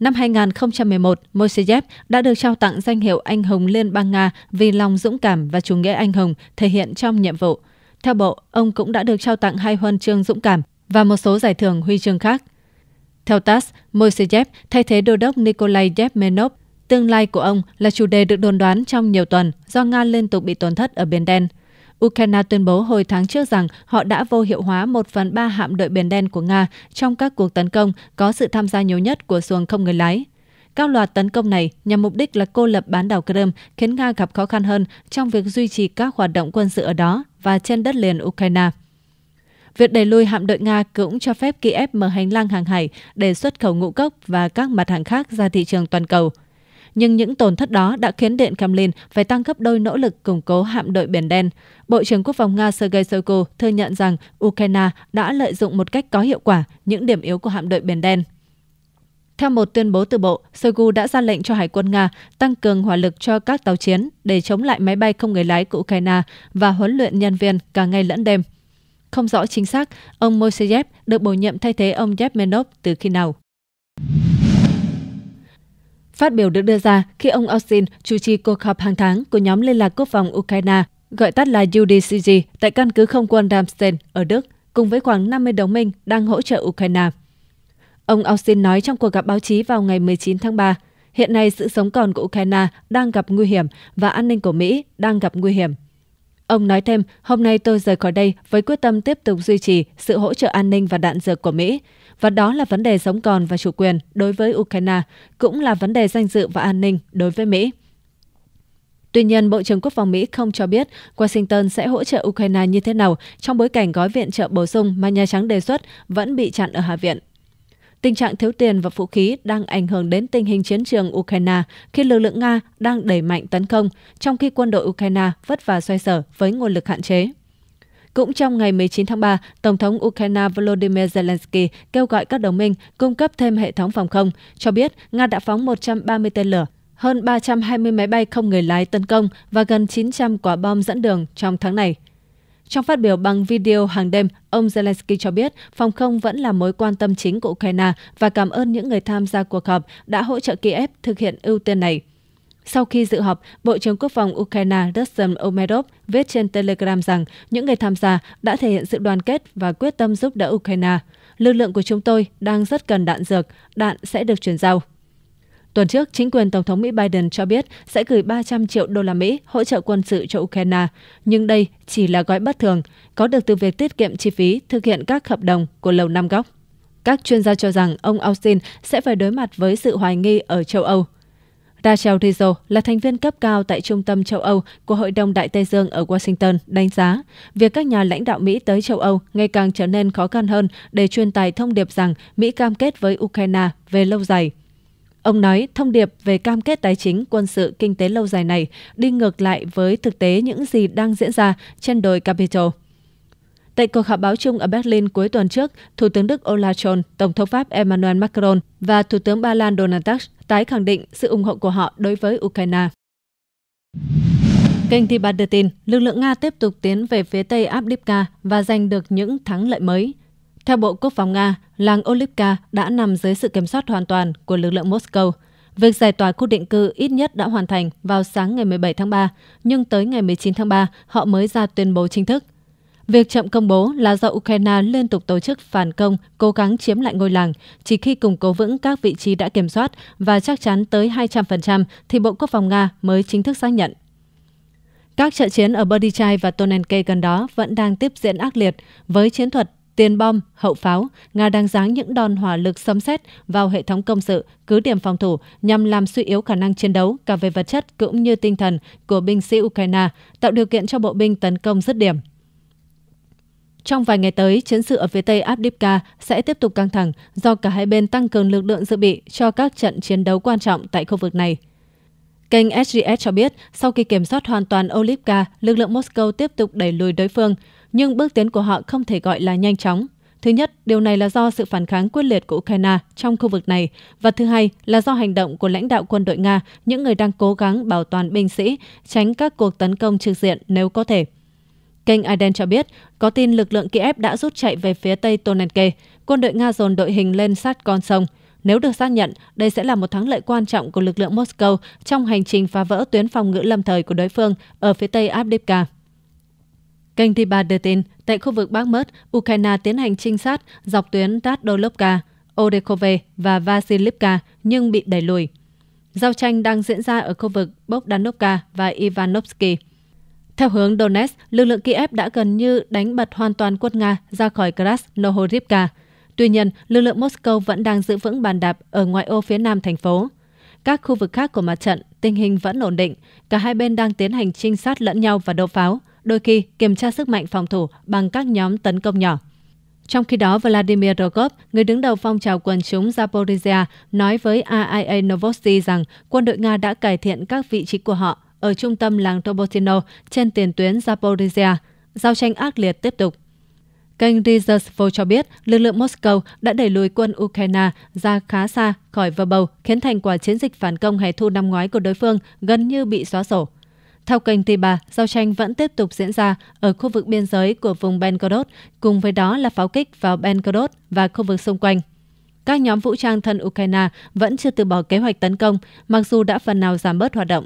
Năm 2011, Moseyev đã được trao tặng danh hiệu Anh hùng Liên bang Nga vì lòng dũng cảm và chủ nghĩa anh hùng thể hiện trong nhiệm vụ. Theo Bộ, ông cũng đã được trao tặng hai huân chương dũng cảm và một số giải thưởng huy chương khác. Theo TASS, Moiseyev thay thế đô đốc Nikolai Yevmenov. Tương lai của ông là chủ đề được đồn đoán trong nhiều tuần do Nga liên tục bị tổn thất ở Biển Đen. Ukraine tuyên bố hồi tháng trước rằng họ đã vô hiệu hóa một phần ba hạm đội Biển Đen của Nga trong các cuộc tấn công có sự tham gia nhiều nhất của xuồng không người lái. Các loạt tấn công này nhằm mục đích là cô lập bán đảo Crimea, khiến Nga gặp khó khăn hơn trong việc duy trì các hoạt động quân sự ở đó và trên đất liền Ukraine. Việc đẩy lùi hạm đội Nga cũng cho phép Kiev mở hành lang hàng hải để xuất khẩu ngũ cốc và các mặt hàng khác ra thị trường toàn cầu – nhưng những tổn thất đó đã khiến Điện Kremlin phải tăng gấp đôi nỗ lực củng cố hạm đội Biển Đen. Bộ trưởng Quốc phòng Nga Sergei Shoigu thừa nhận rằng Ukraine đã lợi dụng một cách có hiệu quả những điểm yếu của hạm đội Biển Đen. Theo một tuyên bố từ Bộ, Shoigu đã ra lệnh cho Hải quân Nga tăng cường hỏa lực cho các tàu chiến để chống lại máy bay không người lái của Ukraine và huấn luyện nhân viên cả ngày lẫn đêm. Không rõ chính xác, ông Moiseyev được bổ nhiệm thay thế ông Yevmenov từ khi nào. Phát biểu được đưa ra khi ông Austin chủ trì cuộc họp hàng tháng của nhóm liên lạc quốc phòng Ukraine, gọi tắt là UDCG, tại căn cứ không quân Ramstein ở Đức, cùng với khoảng 50 đồng minh đang hỗ trợ Ukraine. Ông Austin nói trong cuộc gặp báo chí vào ngày 19 tháng 3, hiện nay sự sống còn của Ukraine đang gặp nguy hiểm và an ninh của Mỹ đang gặp nguy hiểm. Ông nói thêm, hôm nay tôi rời khỏi đây với quyết tâm tiếp tục duy trì sự hỗ trợ an ninh và đạn dược của Mỹ, và đó là vấn đề sống còn và chủ quyền đối với Ukraine, cũng là vấn đề danh dự và an ninh đối với Mỹ. Tuy nhiên, Bộ trưởng Quốc phòng Mỹ không cho biết Washington sẽ hỗ trợ Ukraine như thế nào trong bối cảnh gói viện trợ bổ sung mà Nhà Trắng đề xuất vẫn bị chặn ở Hạ viện. Tình trạng thiếu tiền và vũ khí đang ảnh hưởng đến tình hình chiến trường Ukraine khi lực lượng Nga đang đẩy mạnh tấn công, trong khi quân đội Ukraine vất vả xoay sở với nguồn lực hạn chế. Cũng trong ngày 19 tháng 3, Tổng thống Ukraine Volodymyr Zelensky kêu gọi các đồng minh cung cấp thêm hệ thống phòng không, cho biết Nga đã phóng 130 tên lửa, hơn 320 máy bay không người lái tấn công và gần 900 quả bom dẫn đường trong tháng này. Trong phát biểu bằng video hàng đêm, ông Zelensky cho biết phòng không vẫn là mối quan tâm chính của Ukraine và cảm ơn những người tham gia cuộc họp đã hỗ trợ Kiev thực hiện ưu tiên này. Sau khi dự họp, Bộ trưởng Quốc phòng Ukraine dustin Omerov viết trên Telegram rằng những người tham gia đã thể hiện sự đoàn kết và quyết tâm giúp đỡ Ukraine. Lực lượng của chúng tôi đang rất cần đạn dược, đạn sẽ được chuyển giao. Tuần trước, chính quyền Tổng thống Mỹ Biden cho biết sẽ gửi 300 triệu đô la Mỹ hỗ trợ quân sự cho Ukraine, nhưng đây chỉ là gói bất thường, có được từ việc tiết kiệm chi phí thực hiện các hợp đồng của Lầu Năm Góc. Các chuyên gia cho rằng ông Austin sẽ phải đối mặt với sự hoài nghi ở châu Âu Rachel Rizzo là thành viên cấp cao tại Trung tâm châu Âu của Hội đồng Đại Tây Dương ở Washington đánh giá việc các nhà lãnh đạo Mỹ tới châu Âu ngày càng trở nên khó khăn hơn để truyền tải thông điệp rằng Mỹ cam kết với Ukraine về lâu dài. Ông nói thông điệp về cam kết tài chính, quân sự, kinh tế lâu dài này đi ngược lại với thực tế những gì đang diễn ra trên đồi Capitol. Tại cuộc họp báo chung ở Berlin cuối tuần trước, Thủ tướng Đức Olaf Scholz, Tổng thống Pháp Emmanuel Macron và Thủ tướng Ba Lan Donald Tusk tái khẳng định sự ủng hộ của họ đối với Ukraine. Kênh Tiba đưa tin, lực lượng Nga tiếp tục tiến về phía tây Abdivka và giành được những thắng lợi mới. Theo Bộ Quốc phòng Nga, làng Olivka đã nằm dưới sự kiểm soát hoàn toàn của lực lượng Moscow. Việc giải tỏa khu định cư ít nhất đã hoàn thành vào sáng ngày 17 tháng 3, nhưng tới ngày 19 tháng 3, họ mới ra tuyên bố chính thức – Việc chậm công bố là do Ukraine liên tục tổ chức phản công, cố gắng chiếm lại ngôi làng. Chỉ khi củng cố vững các vị trí đã kiểm soát và chắc chắn tới 200% thì Bộ Quốc phòng Nga mới chính thức xác nhận. Các trận chiến ở Berdichai và Tonenke gần đó vẫn đang tiếp diễn ác liệt với chiến thuật tiền bom, hậu pháo, Nga đang giáng những đòn hỏa lực sấm sét vào hệ thống công sự, cứ điểm phòng thủ nhằm làm suy yếu khả năng chiến đấu cả về vật chất cũng như tinh thần của binh sĩ Ukraine, tạo điều kiện cho bộ binh tấn công dứt điểm. Trong vài ngày tới, chiến sự ở phía Tây Abdibka sẽ tiếp tục căng thẳng do cả hai bên tăng cường lực lượng dự bị cho các trận chiến đấu quan trọng tại khu vực này. Kênh SGS cho biết, sau khi kiểm soát hoàn toàn Olivka, lực lượng Moscow tiếp tục đẩy lùi đối phương, nhưng bước tiến của họ không thể gọi là nhanh chóng. Thứ nhất, điều này là do sự phản kháng quyết liệt của Ukraine trong khu vực này, và thứ hai là do hành động của lãnh đạo quân đội Nga, những người đang cố gắng bảo toàn binh sĩ, tránh các cuộc tấn công trực diện nếu có thể. Kênh Aden cho biết, có tin lực lượng Kiev đã rút chạy về phía tây Tonenke, quân đội Nga dồn đội hình lên sát con sông. Nếu được xác nhận, đây sẽ là một thắng lợi quan trọng của lực lượng Moscow trong hành trình phá vỡ tuyến phòng ngự lâm thời của đối phương ở phía tây Abdipka. Kênh Tiba đưa tin, tại khu vực Bắc Mớt, Ukraine tiến hành trinh sát dọc tuyến Tadolovka, Odekhove và Vasilivka nhưng bị đẩy lùi. Giao tranh đang diễn ra ở khu vực Bogdanovka và Ivanovsky. Theo hướng Donetsk, lực lượng Kiev đã gần như đánh bật hoàn toàn quân Nga ra khỏi Krasnohorivka. Tuy nhiên, lực lượng Moscow vẫn đang giữ vững bàn đạp ở ngoại ô phía nam thành phố. Các khu vực khác của mặt trận, tình hình vẫn ổn định. Cả hai bên đang tiến hành trinh sát lẫn nhau và đô pháo, đôi khi kiểm tra sức mạnh phòng thủ bằng các nhóm tấn công nhỏ. Trong khi đó, Vladimir Rogov, người đứng đầu phong trào quần chúng Zaporizhia, nói với AIA Novosti rằng quân đội Nga đã cải thiện các vị trí của họ – ở trung tâm làng Tobotino trên tiền tuyến Zaporizhia. Giao tranh ác liệt tiếp tục. Kênh Rizhersvo cho biết lực lượng Moscow đã đẩy lùi quân Ukraine ra khá xa khỏi bầu, khiến thành quả chiến dịch phản công hè thu năm ngoái của đối phương gần như bị xóa sổ. Theo kênh Tiba, giao tranh vẫn tiếp tục diễn ra ở khu vực biên giới của vùng Belgorod, cùng với đó là pháo kích vào Belgorod và khu vực xung quanh. Các nhóm vũ trang thân Ukraine vẫn chưa từ bỏ kế hoạch tấn công, mặc dù đã phần nào giảm bớt hoạt động.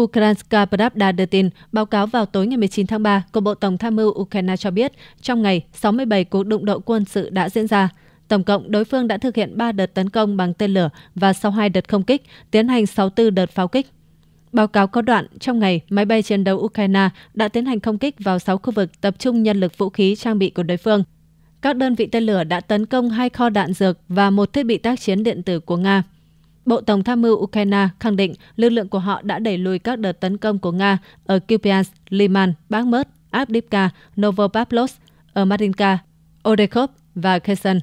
Ukrainska Pravda đưa tin, báo cáo vào tối ngày 19 tháng 3 của Bộ Tổng tham mưu Ukraine cho biết, trong ngày, 67 cuộc đụng độ quân sự đã diễn ra. Tổng cộng, đối phương đã thực hiện 3 đợt tấn công bằng tên lửa và sau 62 đợt không kích, tiến hành 64 đợt pháo kích. Báo cáo có đoạn, trong ngày, máy bay chiến đấu Ukraine đã tiến hành không kích vào 6 khu vực tập trung nhân lực vũ khí trang bị của đối phương. Các đơn vị tên lửa đã tấn công hai kho đạn dược và một thiết bị tác chiến điện tử của Nga. Bộ Tổng tham mưu Ukraine khẳng định lực lượng của họ đã đẩy lùi các đợt tấn công của Nga ở Kupiansk, Liman, Bakhmut, Avdiivka, Novopavlovsk, ở Marinka, Odekhov và Kherson.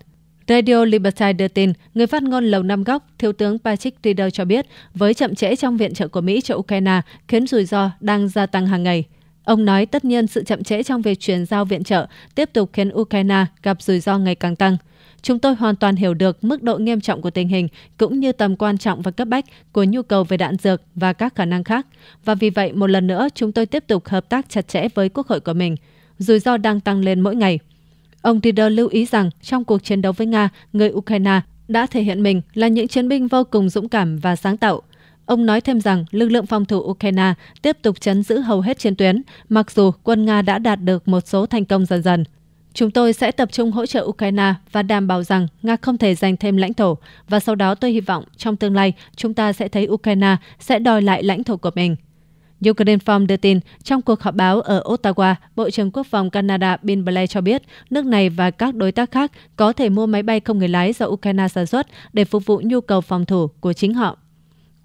Radio Liberty đưa tin, người phát ngôn Lầu Năm Góc, Thiếu tướng Patrick Reader cho biết, với chậm trễ trong viện trợ của Mỹ cho Ukraine khiến rủi ro đang gia tăng hàng ngày. Ông nói tất nhiên sự chậm trễ trong việc chuyển giao viện trợ tiếp tục khiến Ukraine gặp rủi ro ngày càng tăng. Chúng tôi hoàn toàn hiểu được mức độ nghiêm trọng của tình hình cũng như tầm quan trọng và cấp bách của nhu cầu về đạn dược và các khả năng khác. Và vì vậy, một lần nữa, chúng tôi tiếp tục hợp tác chặt chẽ với quốc hội của mình. Rủi ro đang tăng lên mỗi ngày. Ông Tider lưu ý rằng trong cuộc chiến đấu với Nga, người Ukraine đã thể hiện mình là những chiến binh vô cùng dũng cảm và sáng tạo. Ông nói thêm rằng lực lượng phòng thủ Ukraine tiếp tục chấn giữ hầu hết chiến tuyến, mặc dù quân Nga đã đạt được một số thành công dần dần. Chúng tôi sẽ tập trung hỗ trợ Ukraine và đảm bảo rằng Nga không thể giành thêm lãnh thổ. Và sau đó tôi hy vọng trong tương lai chúng ta sẽ thấy Ukraine sẽ đòi lại lãnh thổ của mình. Ukraine Farm đưa tin, trong cuộc họp báo ở Ottawa, Bộ trưởng Quốc phòng Canada Bill Blair cho biết nước này và các đối tác khác có thể mua máy bay không người lái do Ukraine sản xuất để phục vụ nhu cầu phòng thủ của chính họ.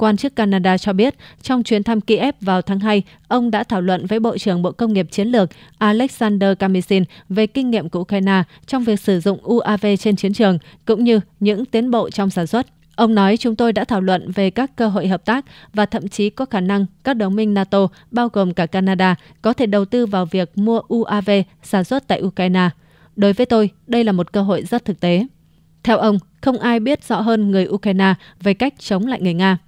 Quan chức Canada cho biết, trong chuyến thăm Kiev vào tháng 2, ông đã thảo luận với Bộ trưởng Bộ Công nghiệp Chiến lược Alexander Kamishin về kinh nghiệm của Ukraine trong việc sử dụng UAV trên chiến trường, cũng như những tiến bộ trong sản xuất. Ông nói chúng tôi đã thảo luận về các cơ hội hợp tác và thậm chí có khả năng các đồng minh NATO, bao gồm cả Canada, có thể đầu tư vào việc mua UAV sản xuất tại Ukraine. Đối với tôi, đây là một cơ hội rất thực tế. Theo ông, không ai biết rõ hơn người Ukraine về cách chống lại người Nga.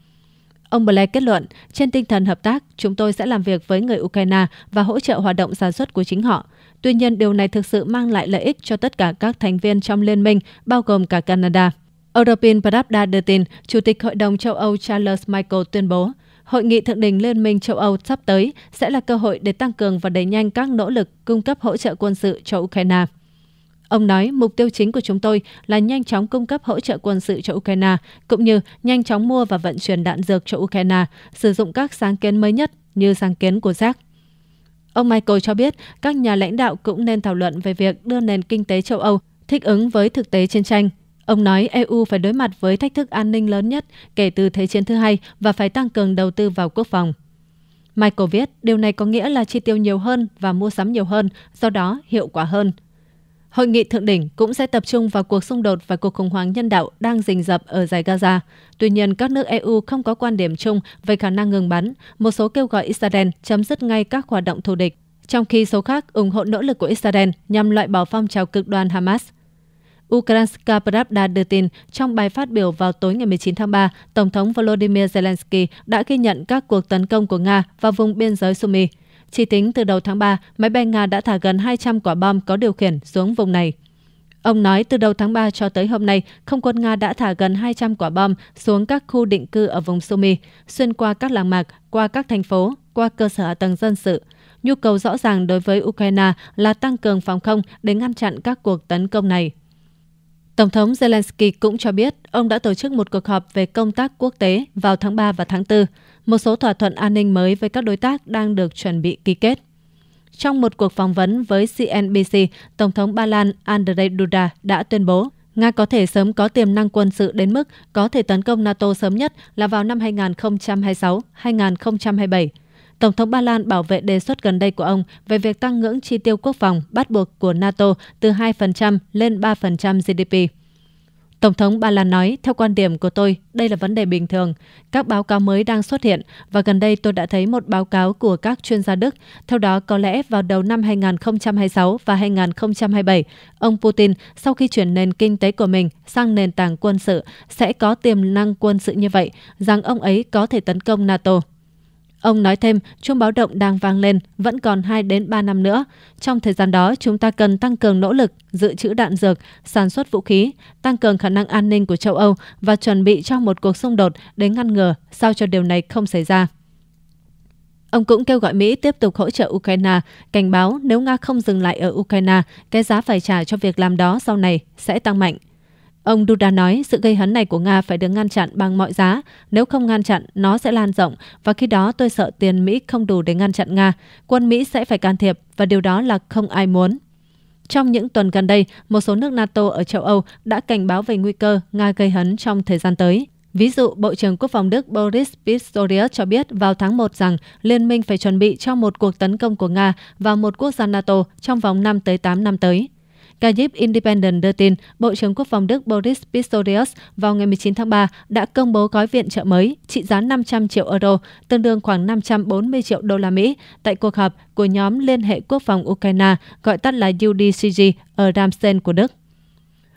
Ông Blair kết luận, trên tinh thần hợp tác, chúng tôi sẽ làm việc với người Ukraine và hỗ trợ hoạt động sản xuất của chính họ. Tuy nhiên, điều này thực sự mang lại lợi ích cho tất cả các thành viên trong liên minh, bao gồm cả Canada. European Pravda đưa tin, Chủ tịch Hội đồng châu Âu Charles Michael tuyên bố, Hội nghị thượng đỉnh Liên minh châu Âu sắp tới sẽ là cơ hội để tăng cường và đẩy nhanh các nỗ lực cung cấp hỗ trợ quân sự cho Ukraine. Ông nói mục tiêu chính của chúng tôi là nhanh chóng cung cấp hỗ trợ quân sự cho Ukraine, cũng như nhanh chóng mua và vận chuyển đạn dược cho Ukraine, sử dụng các sáng kiến mới nhất như sáng kiến của Jack. Ông Michael cho biết các nhà lãnh đạo cũng nên thảo luận về việc đưa nền kinh tế châu Âu thích ứng với thực tế chiến tranh. Ông nói EU phải đối mặt với thách thức an ninh lớn nhất kể từ Thế chiến thứ hai và phải tăng cường đầu tư vào quốc phòng. Michael viết, điều này có nghĩa là chi tiêu nhiều hơn và mua sắm nhiều hơn, do đó hiệu quả hơn. Hội nghị thượng đỉnh cũng sẽ tập trung vào cuộc xung đột và cuộc khủng hoảng nhân đạo đang rình rập ở giải Gaza. Tuy nhiên, các nước EU không có quan điểm chung về khả năng ngừng bắn, một số kêu gọi Israel chấm dứt ngay các hoạt động thù địch, trong khi số khác ủng hộ nỗ lực của Israel nhằm loại bỏ phong trào cực đoan Hamas. Ukrainska Pravda đưa tin, trong bài phát biểu vào tối ngày 19 tháng 3, Tổng thống Volodymyr Zelensky đã ghi nhận các cuộc tấn công của Nga vào vùng biên giới Sumy. Chỉ tính từ đầu tháng 3, máy bay Nga đã thả gần 200 quả bom có điều khiển xuống vùng này. Ông nói từ đầu tháng 3 cho tới hôm nay, không quân Nga đã thả gần 200 quả bom xuống các khu định cư ở vùng Sumi, xuyên qua các làng mạc, qua các thành phố, qua cơ sở hạ tầng dân sự. Nhu cầu rõ ràng đối với Ukraine là tăng cường phòng không để ngăn chặn các cuộc tấn công này. Tổng thống Zelensky cũng cho biết ông đã tổ chức một cuộc họp về công tác quốc tế vào tháng 3 và tháng 4 một số thỏa thuận an ninh mới với các đối tác đang được chuẩn bị ký kết. Trong một cuộc phỏng vấn với CNBC, Tổng thống Ba Lan Andrzej Duda đã tuyên bố Nga có thể sớm có tiềm năng quân sự đến mức có thể tấn công NATO sớm nhất là vào năm 2026-2027. Tổng thống Ba Lan bảo vệ đề xuất gần đây của ông về việc tăng ngưỡng chi tiêu quốc phòng bắt buộc của NATO từ 2% lên 3% GDP. Tổng thống Ba Lan nói, theo quan điểm của tôi, đây là vấn đề bình thường. Các báo cáo mới đang xuất hiện và gần đây tôi đã thấy một báo cáo của các chuyên gia Đức. Theo đó, có lẽ vào đầu năm 2026 và 2027, ông Putin sau khi chuyển nền kinh tế của mình sang nền tảng quân sự sẽ có tiềm năng quân sự như vậy, rằng ông ấy có thể tấn công NATO. Ông nói thêm, chuông báo động đang vang lên, vẫn còn 2 đến 3 năm nữa. Trong thời gian đó, chúng ta cần tăng cường nỗ lực, dự trữ đạn dược, sản xuất vũ khí, tăng cường khả năng an ninh của châu Âu và chuẩn bị cho một cuộc xung đột để ngăn ngừa sao cho điều này không xảy ra. Ông cũng kêu gọi Mỹ tiếp tục hỗ trợ Ukraine, cảnh báo nếu Nga không dừng lại ở Ukraine, cái giá phải trả cho việc làm đó sau này sẽ tăng mạnh. Ông Duda nói sự gây hấn này của Nga phải được ngăn chặn bằng mọi giá, nếu không ngăn chặn nó sẽ lan rộng và khi đó tôi sợ tiền Mỹ không đủ để ngăn chặn Nga, quân Mỹ sẽ phải can thiệp và điều đó là không ai muốn. Trong những tuần gần đây, một số nước NATO ở châu Âu đã cảnh báo về nguy cơ Nga gây hấn trong thời gian tới. Ví dụ, Bộ trưởng Quốc phòng Đức Boris Pistorius cho biết vào tháng 1 rằng liên minh phải chuẩn bị cho một cuộc tấn công của Nga vào một quốc gia NATO trong vòng 5 tới 8 năm tới. Kyiv Independent đưa tin Bộ trưởng Quốc phòng Đức Boris Pistorius vào ngày 19 tháng 3 đã công bố gói viện trợ mới trị giá 500 triệu euro, tương đương khoảng 540 triệu đô la Mỹ, tại cuộc họp của nhóm Liên hệ Quốc phòng Ukraine, gọi tắt là UDCG ở Ramstein của Đức.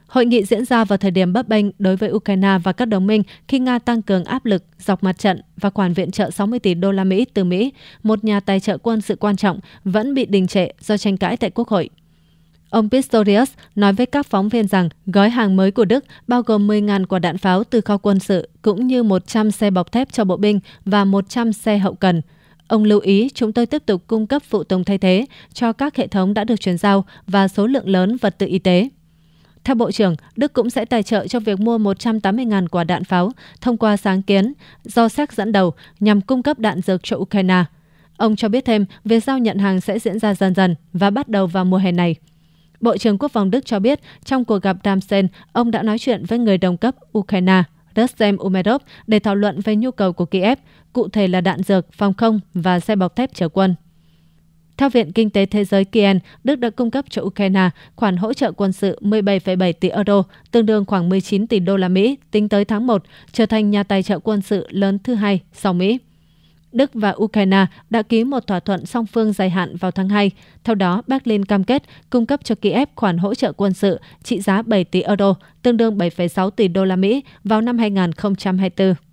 Hội nghị diễn ra vào thời điểm bấp bênh đối với Ukraine và các đồng minh khi Nga tăng cường áp lực dọc mặt trận và khoản viện trợ 60 tỷ đô la Mỹ từ Mỹ, một nhà tài trợ quân sự quan trọng, vẫn bị đình trệ do tranh cãi tại Quốc hội. Ông Pistorius nói với các phóng viên rằng gói hàng mới của Đức bao gồm 10.000 quả đạn pháo từ kho quân sự, cũng như 100 xe bọc thép cho bộ binh và 100 xe hậu cần. Ông lưu ý chúng tôi tiếp tục cung cấp phụ tùng thay thế cho các hệ thống đã được chuyển giao và số lượng lớn vật tư y tế. Theo Bộ trưởng, Đức cũng sẽ tài trợ cho việc mua 180.000 quả đạn pháo thông qua sáng kiến do Séc dẫn đầu nhằm cung cấp đạn dược cho Ukraine. Ông cho biết thêm, việc giao nhận hàng sẽ diễn ra dần dần và bắt đầu vào mùa hè này. Bộ trưởng Quốc phòng Đức cho biết trong cuộc gặp Ramsen, ông đã nói chuyện với người đồng cấp Ukraine Rustem Umerov để thảo luận về nhu cầu của Kiev, cụ thể là đạn dược, phòng không và xe bọc thép chở quân. Theo Viện Kinh tế Thế giới Kiev, Đức đã cung cấp cho Ukraine khoản hỗ trợ quân sự 17,7 tỷ euro, tương đương khoảng 19 tỷ đô la Mỹ tính tới tháng 1, trở thành nhà tài trợ quân sự lớn thứ hai sau Mỹ. Đức và Ukraine đã ký một thỏa thuận song phương dài hạn vào tháng 2. Theo đó, Berlin cam kết cung cấp cho Kiev khoản hỗ trợ quân sự trị giá 7 tỷ euro, tương đương 7,6 tỷ đô la Mỹ vào năm 2024.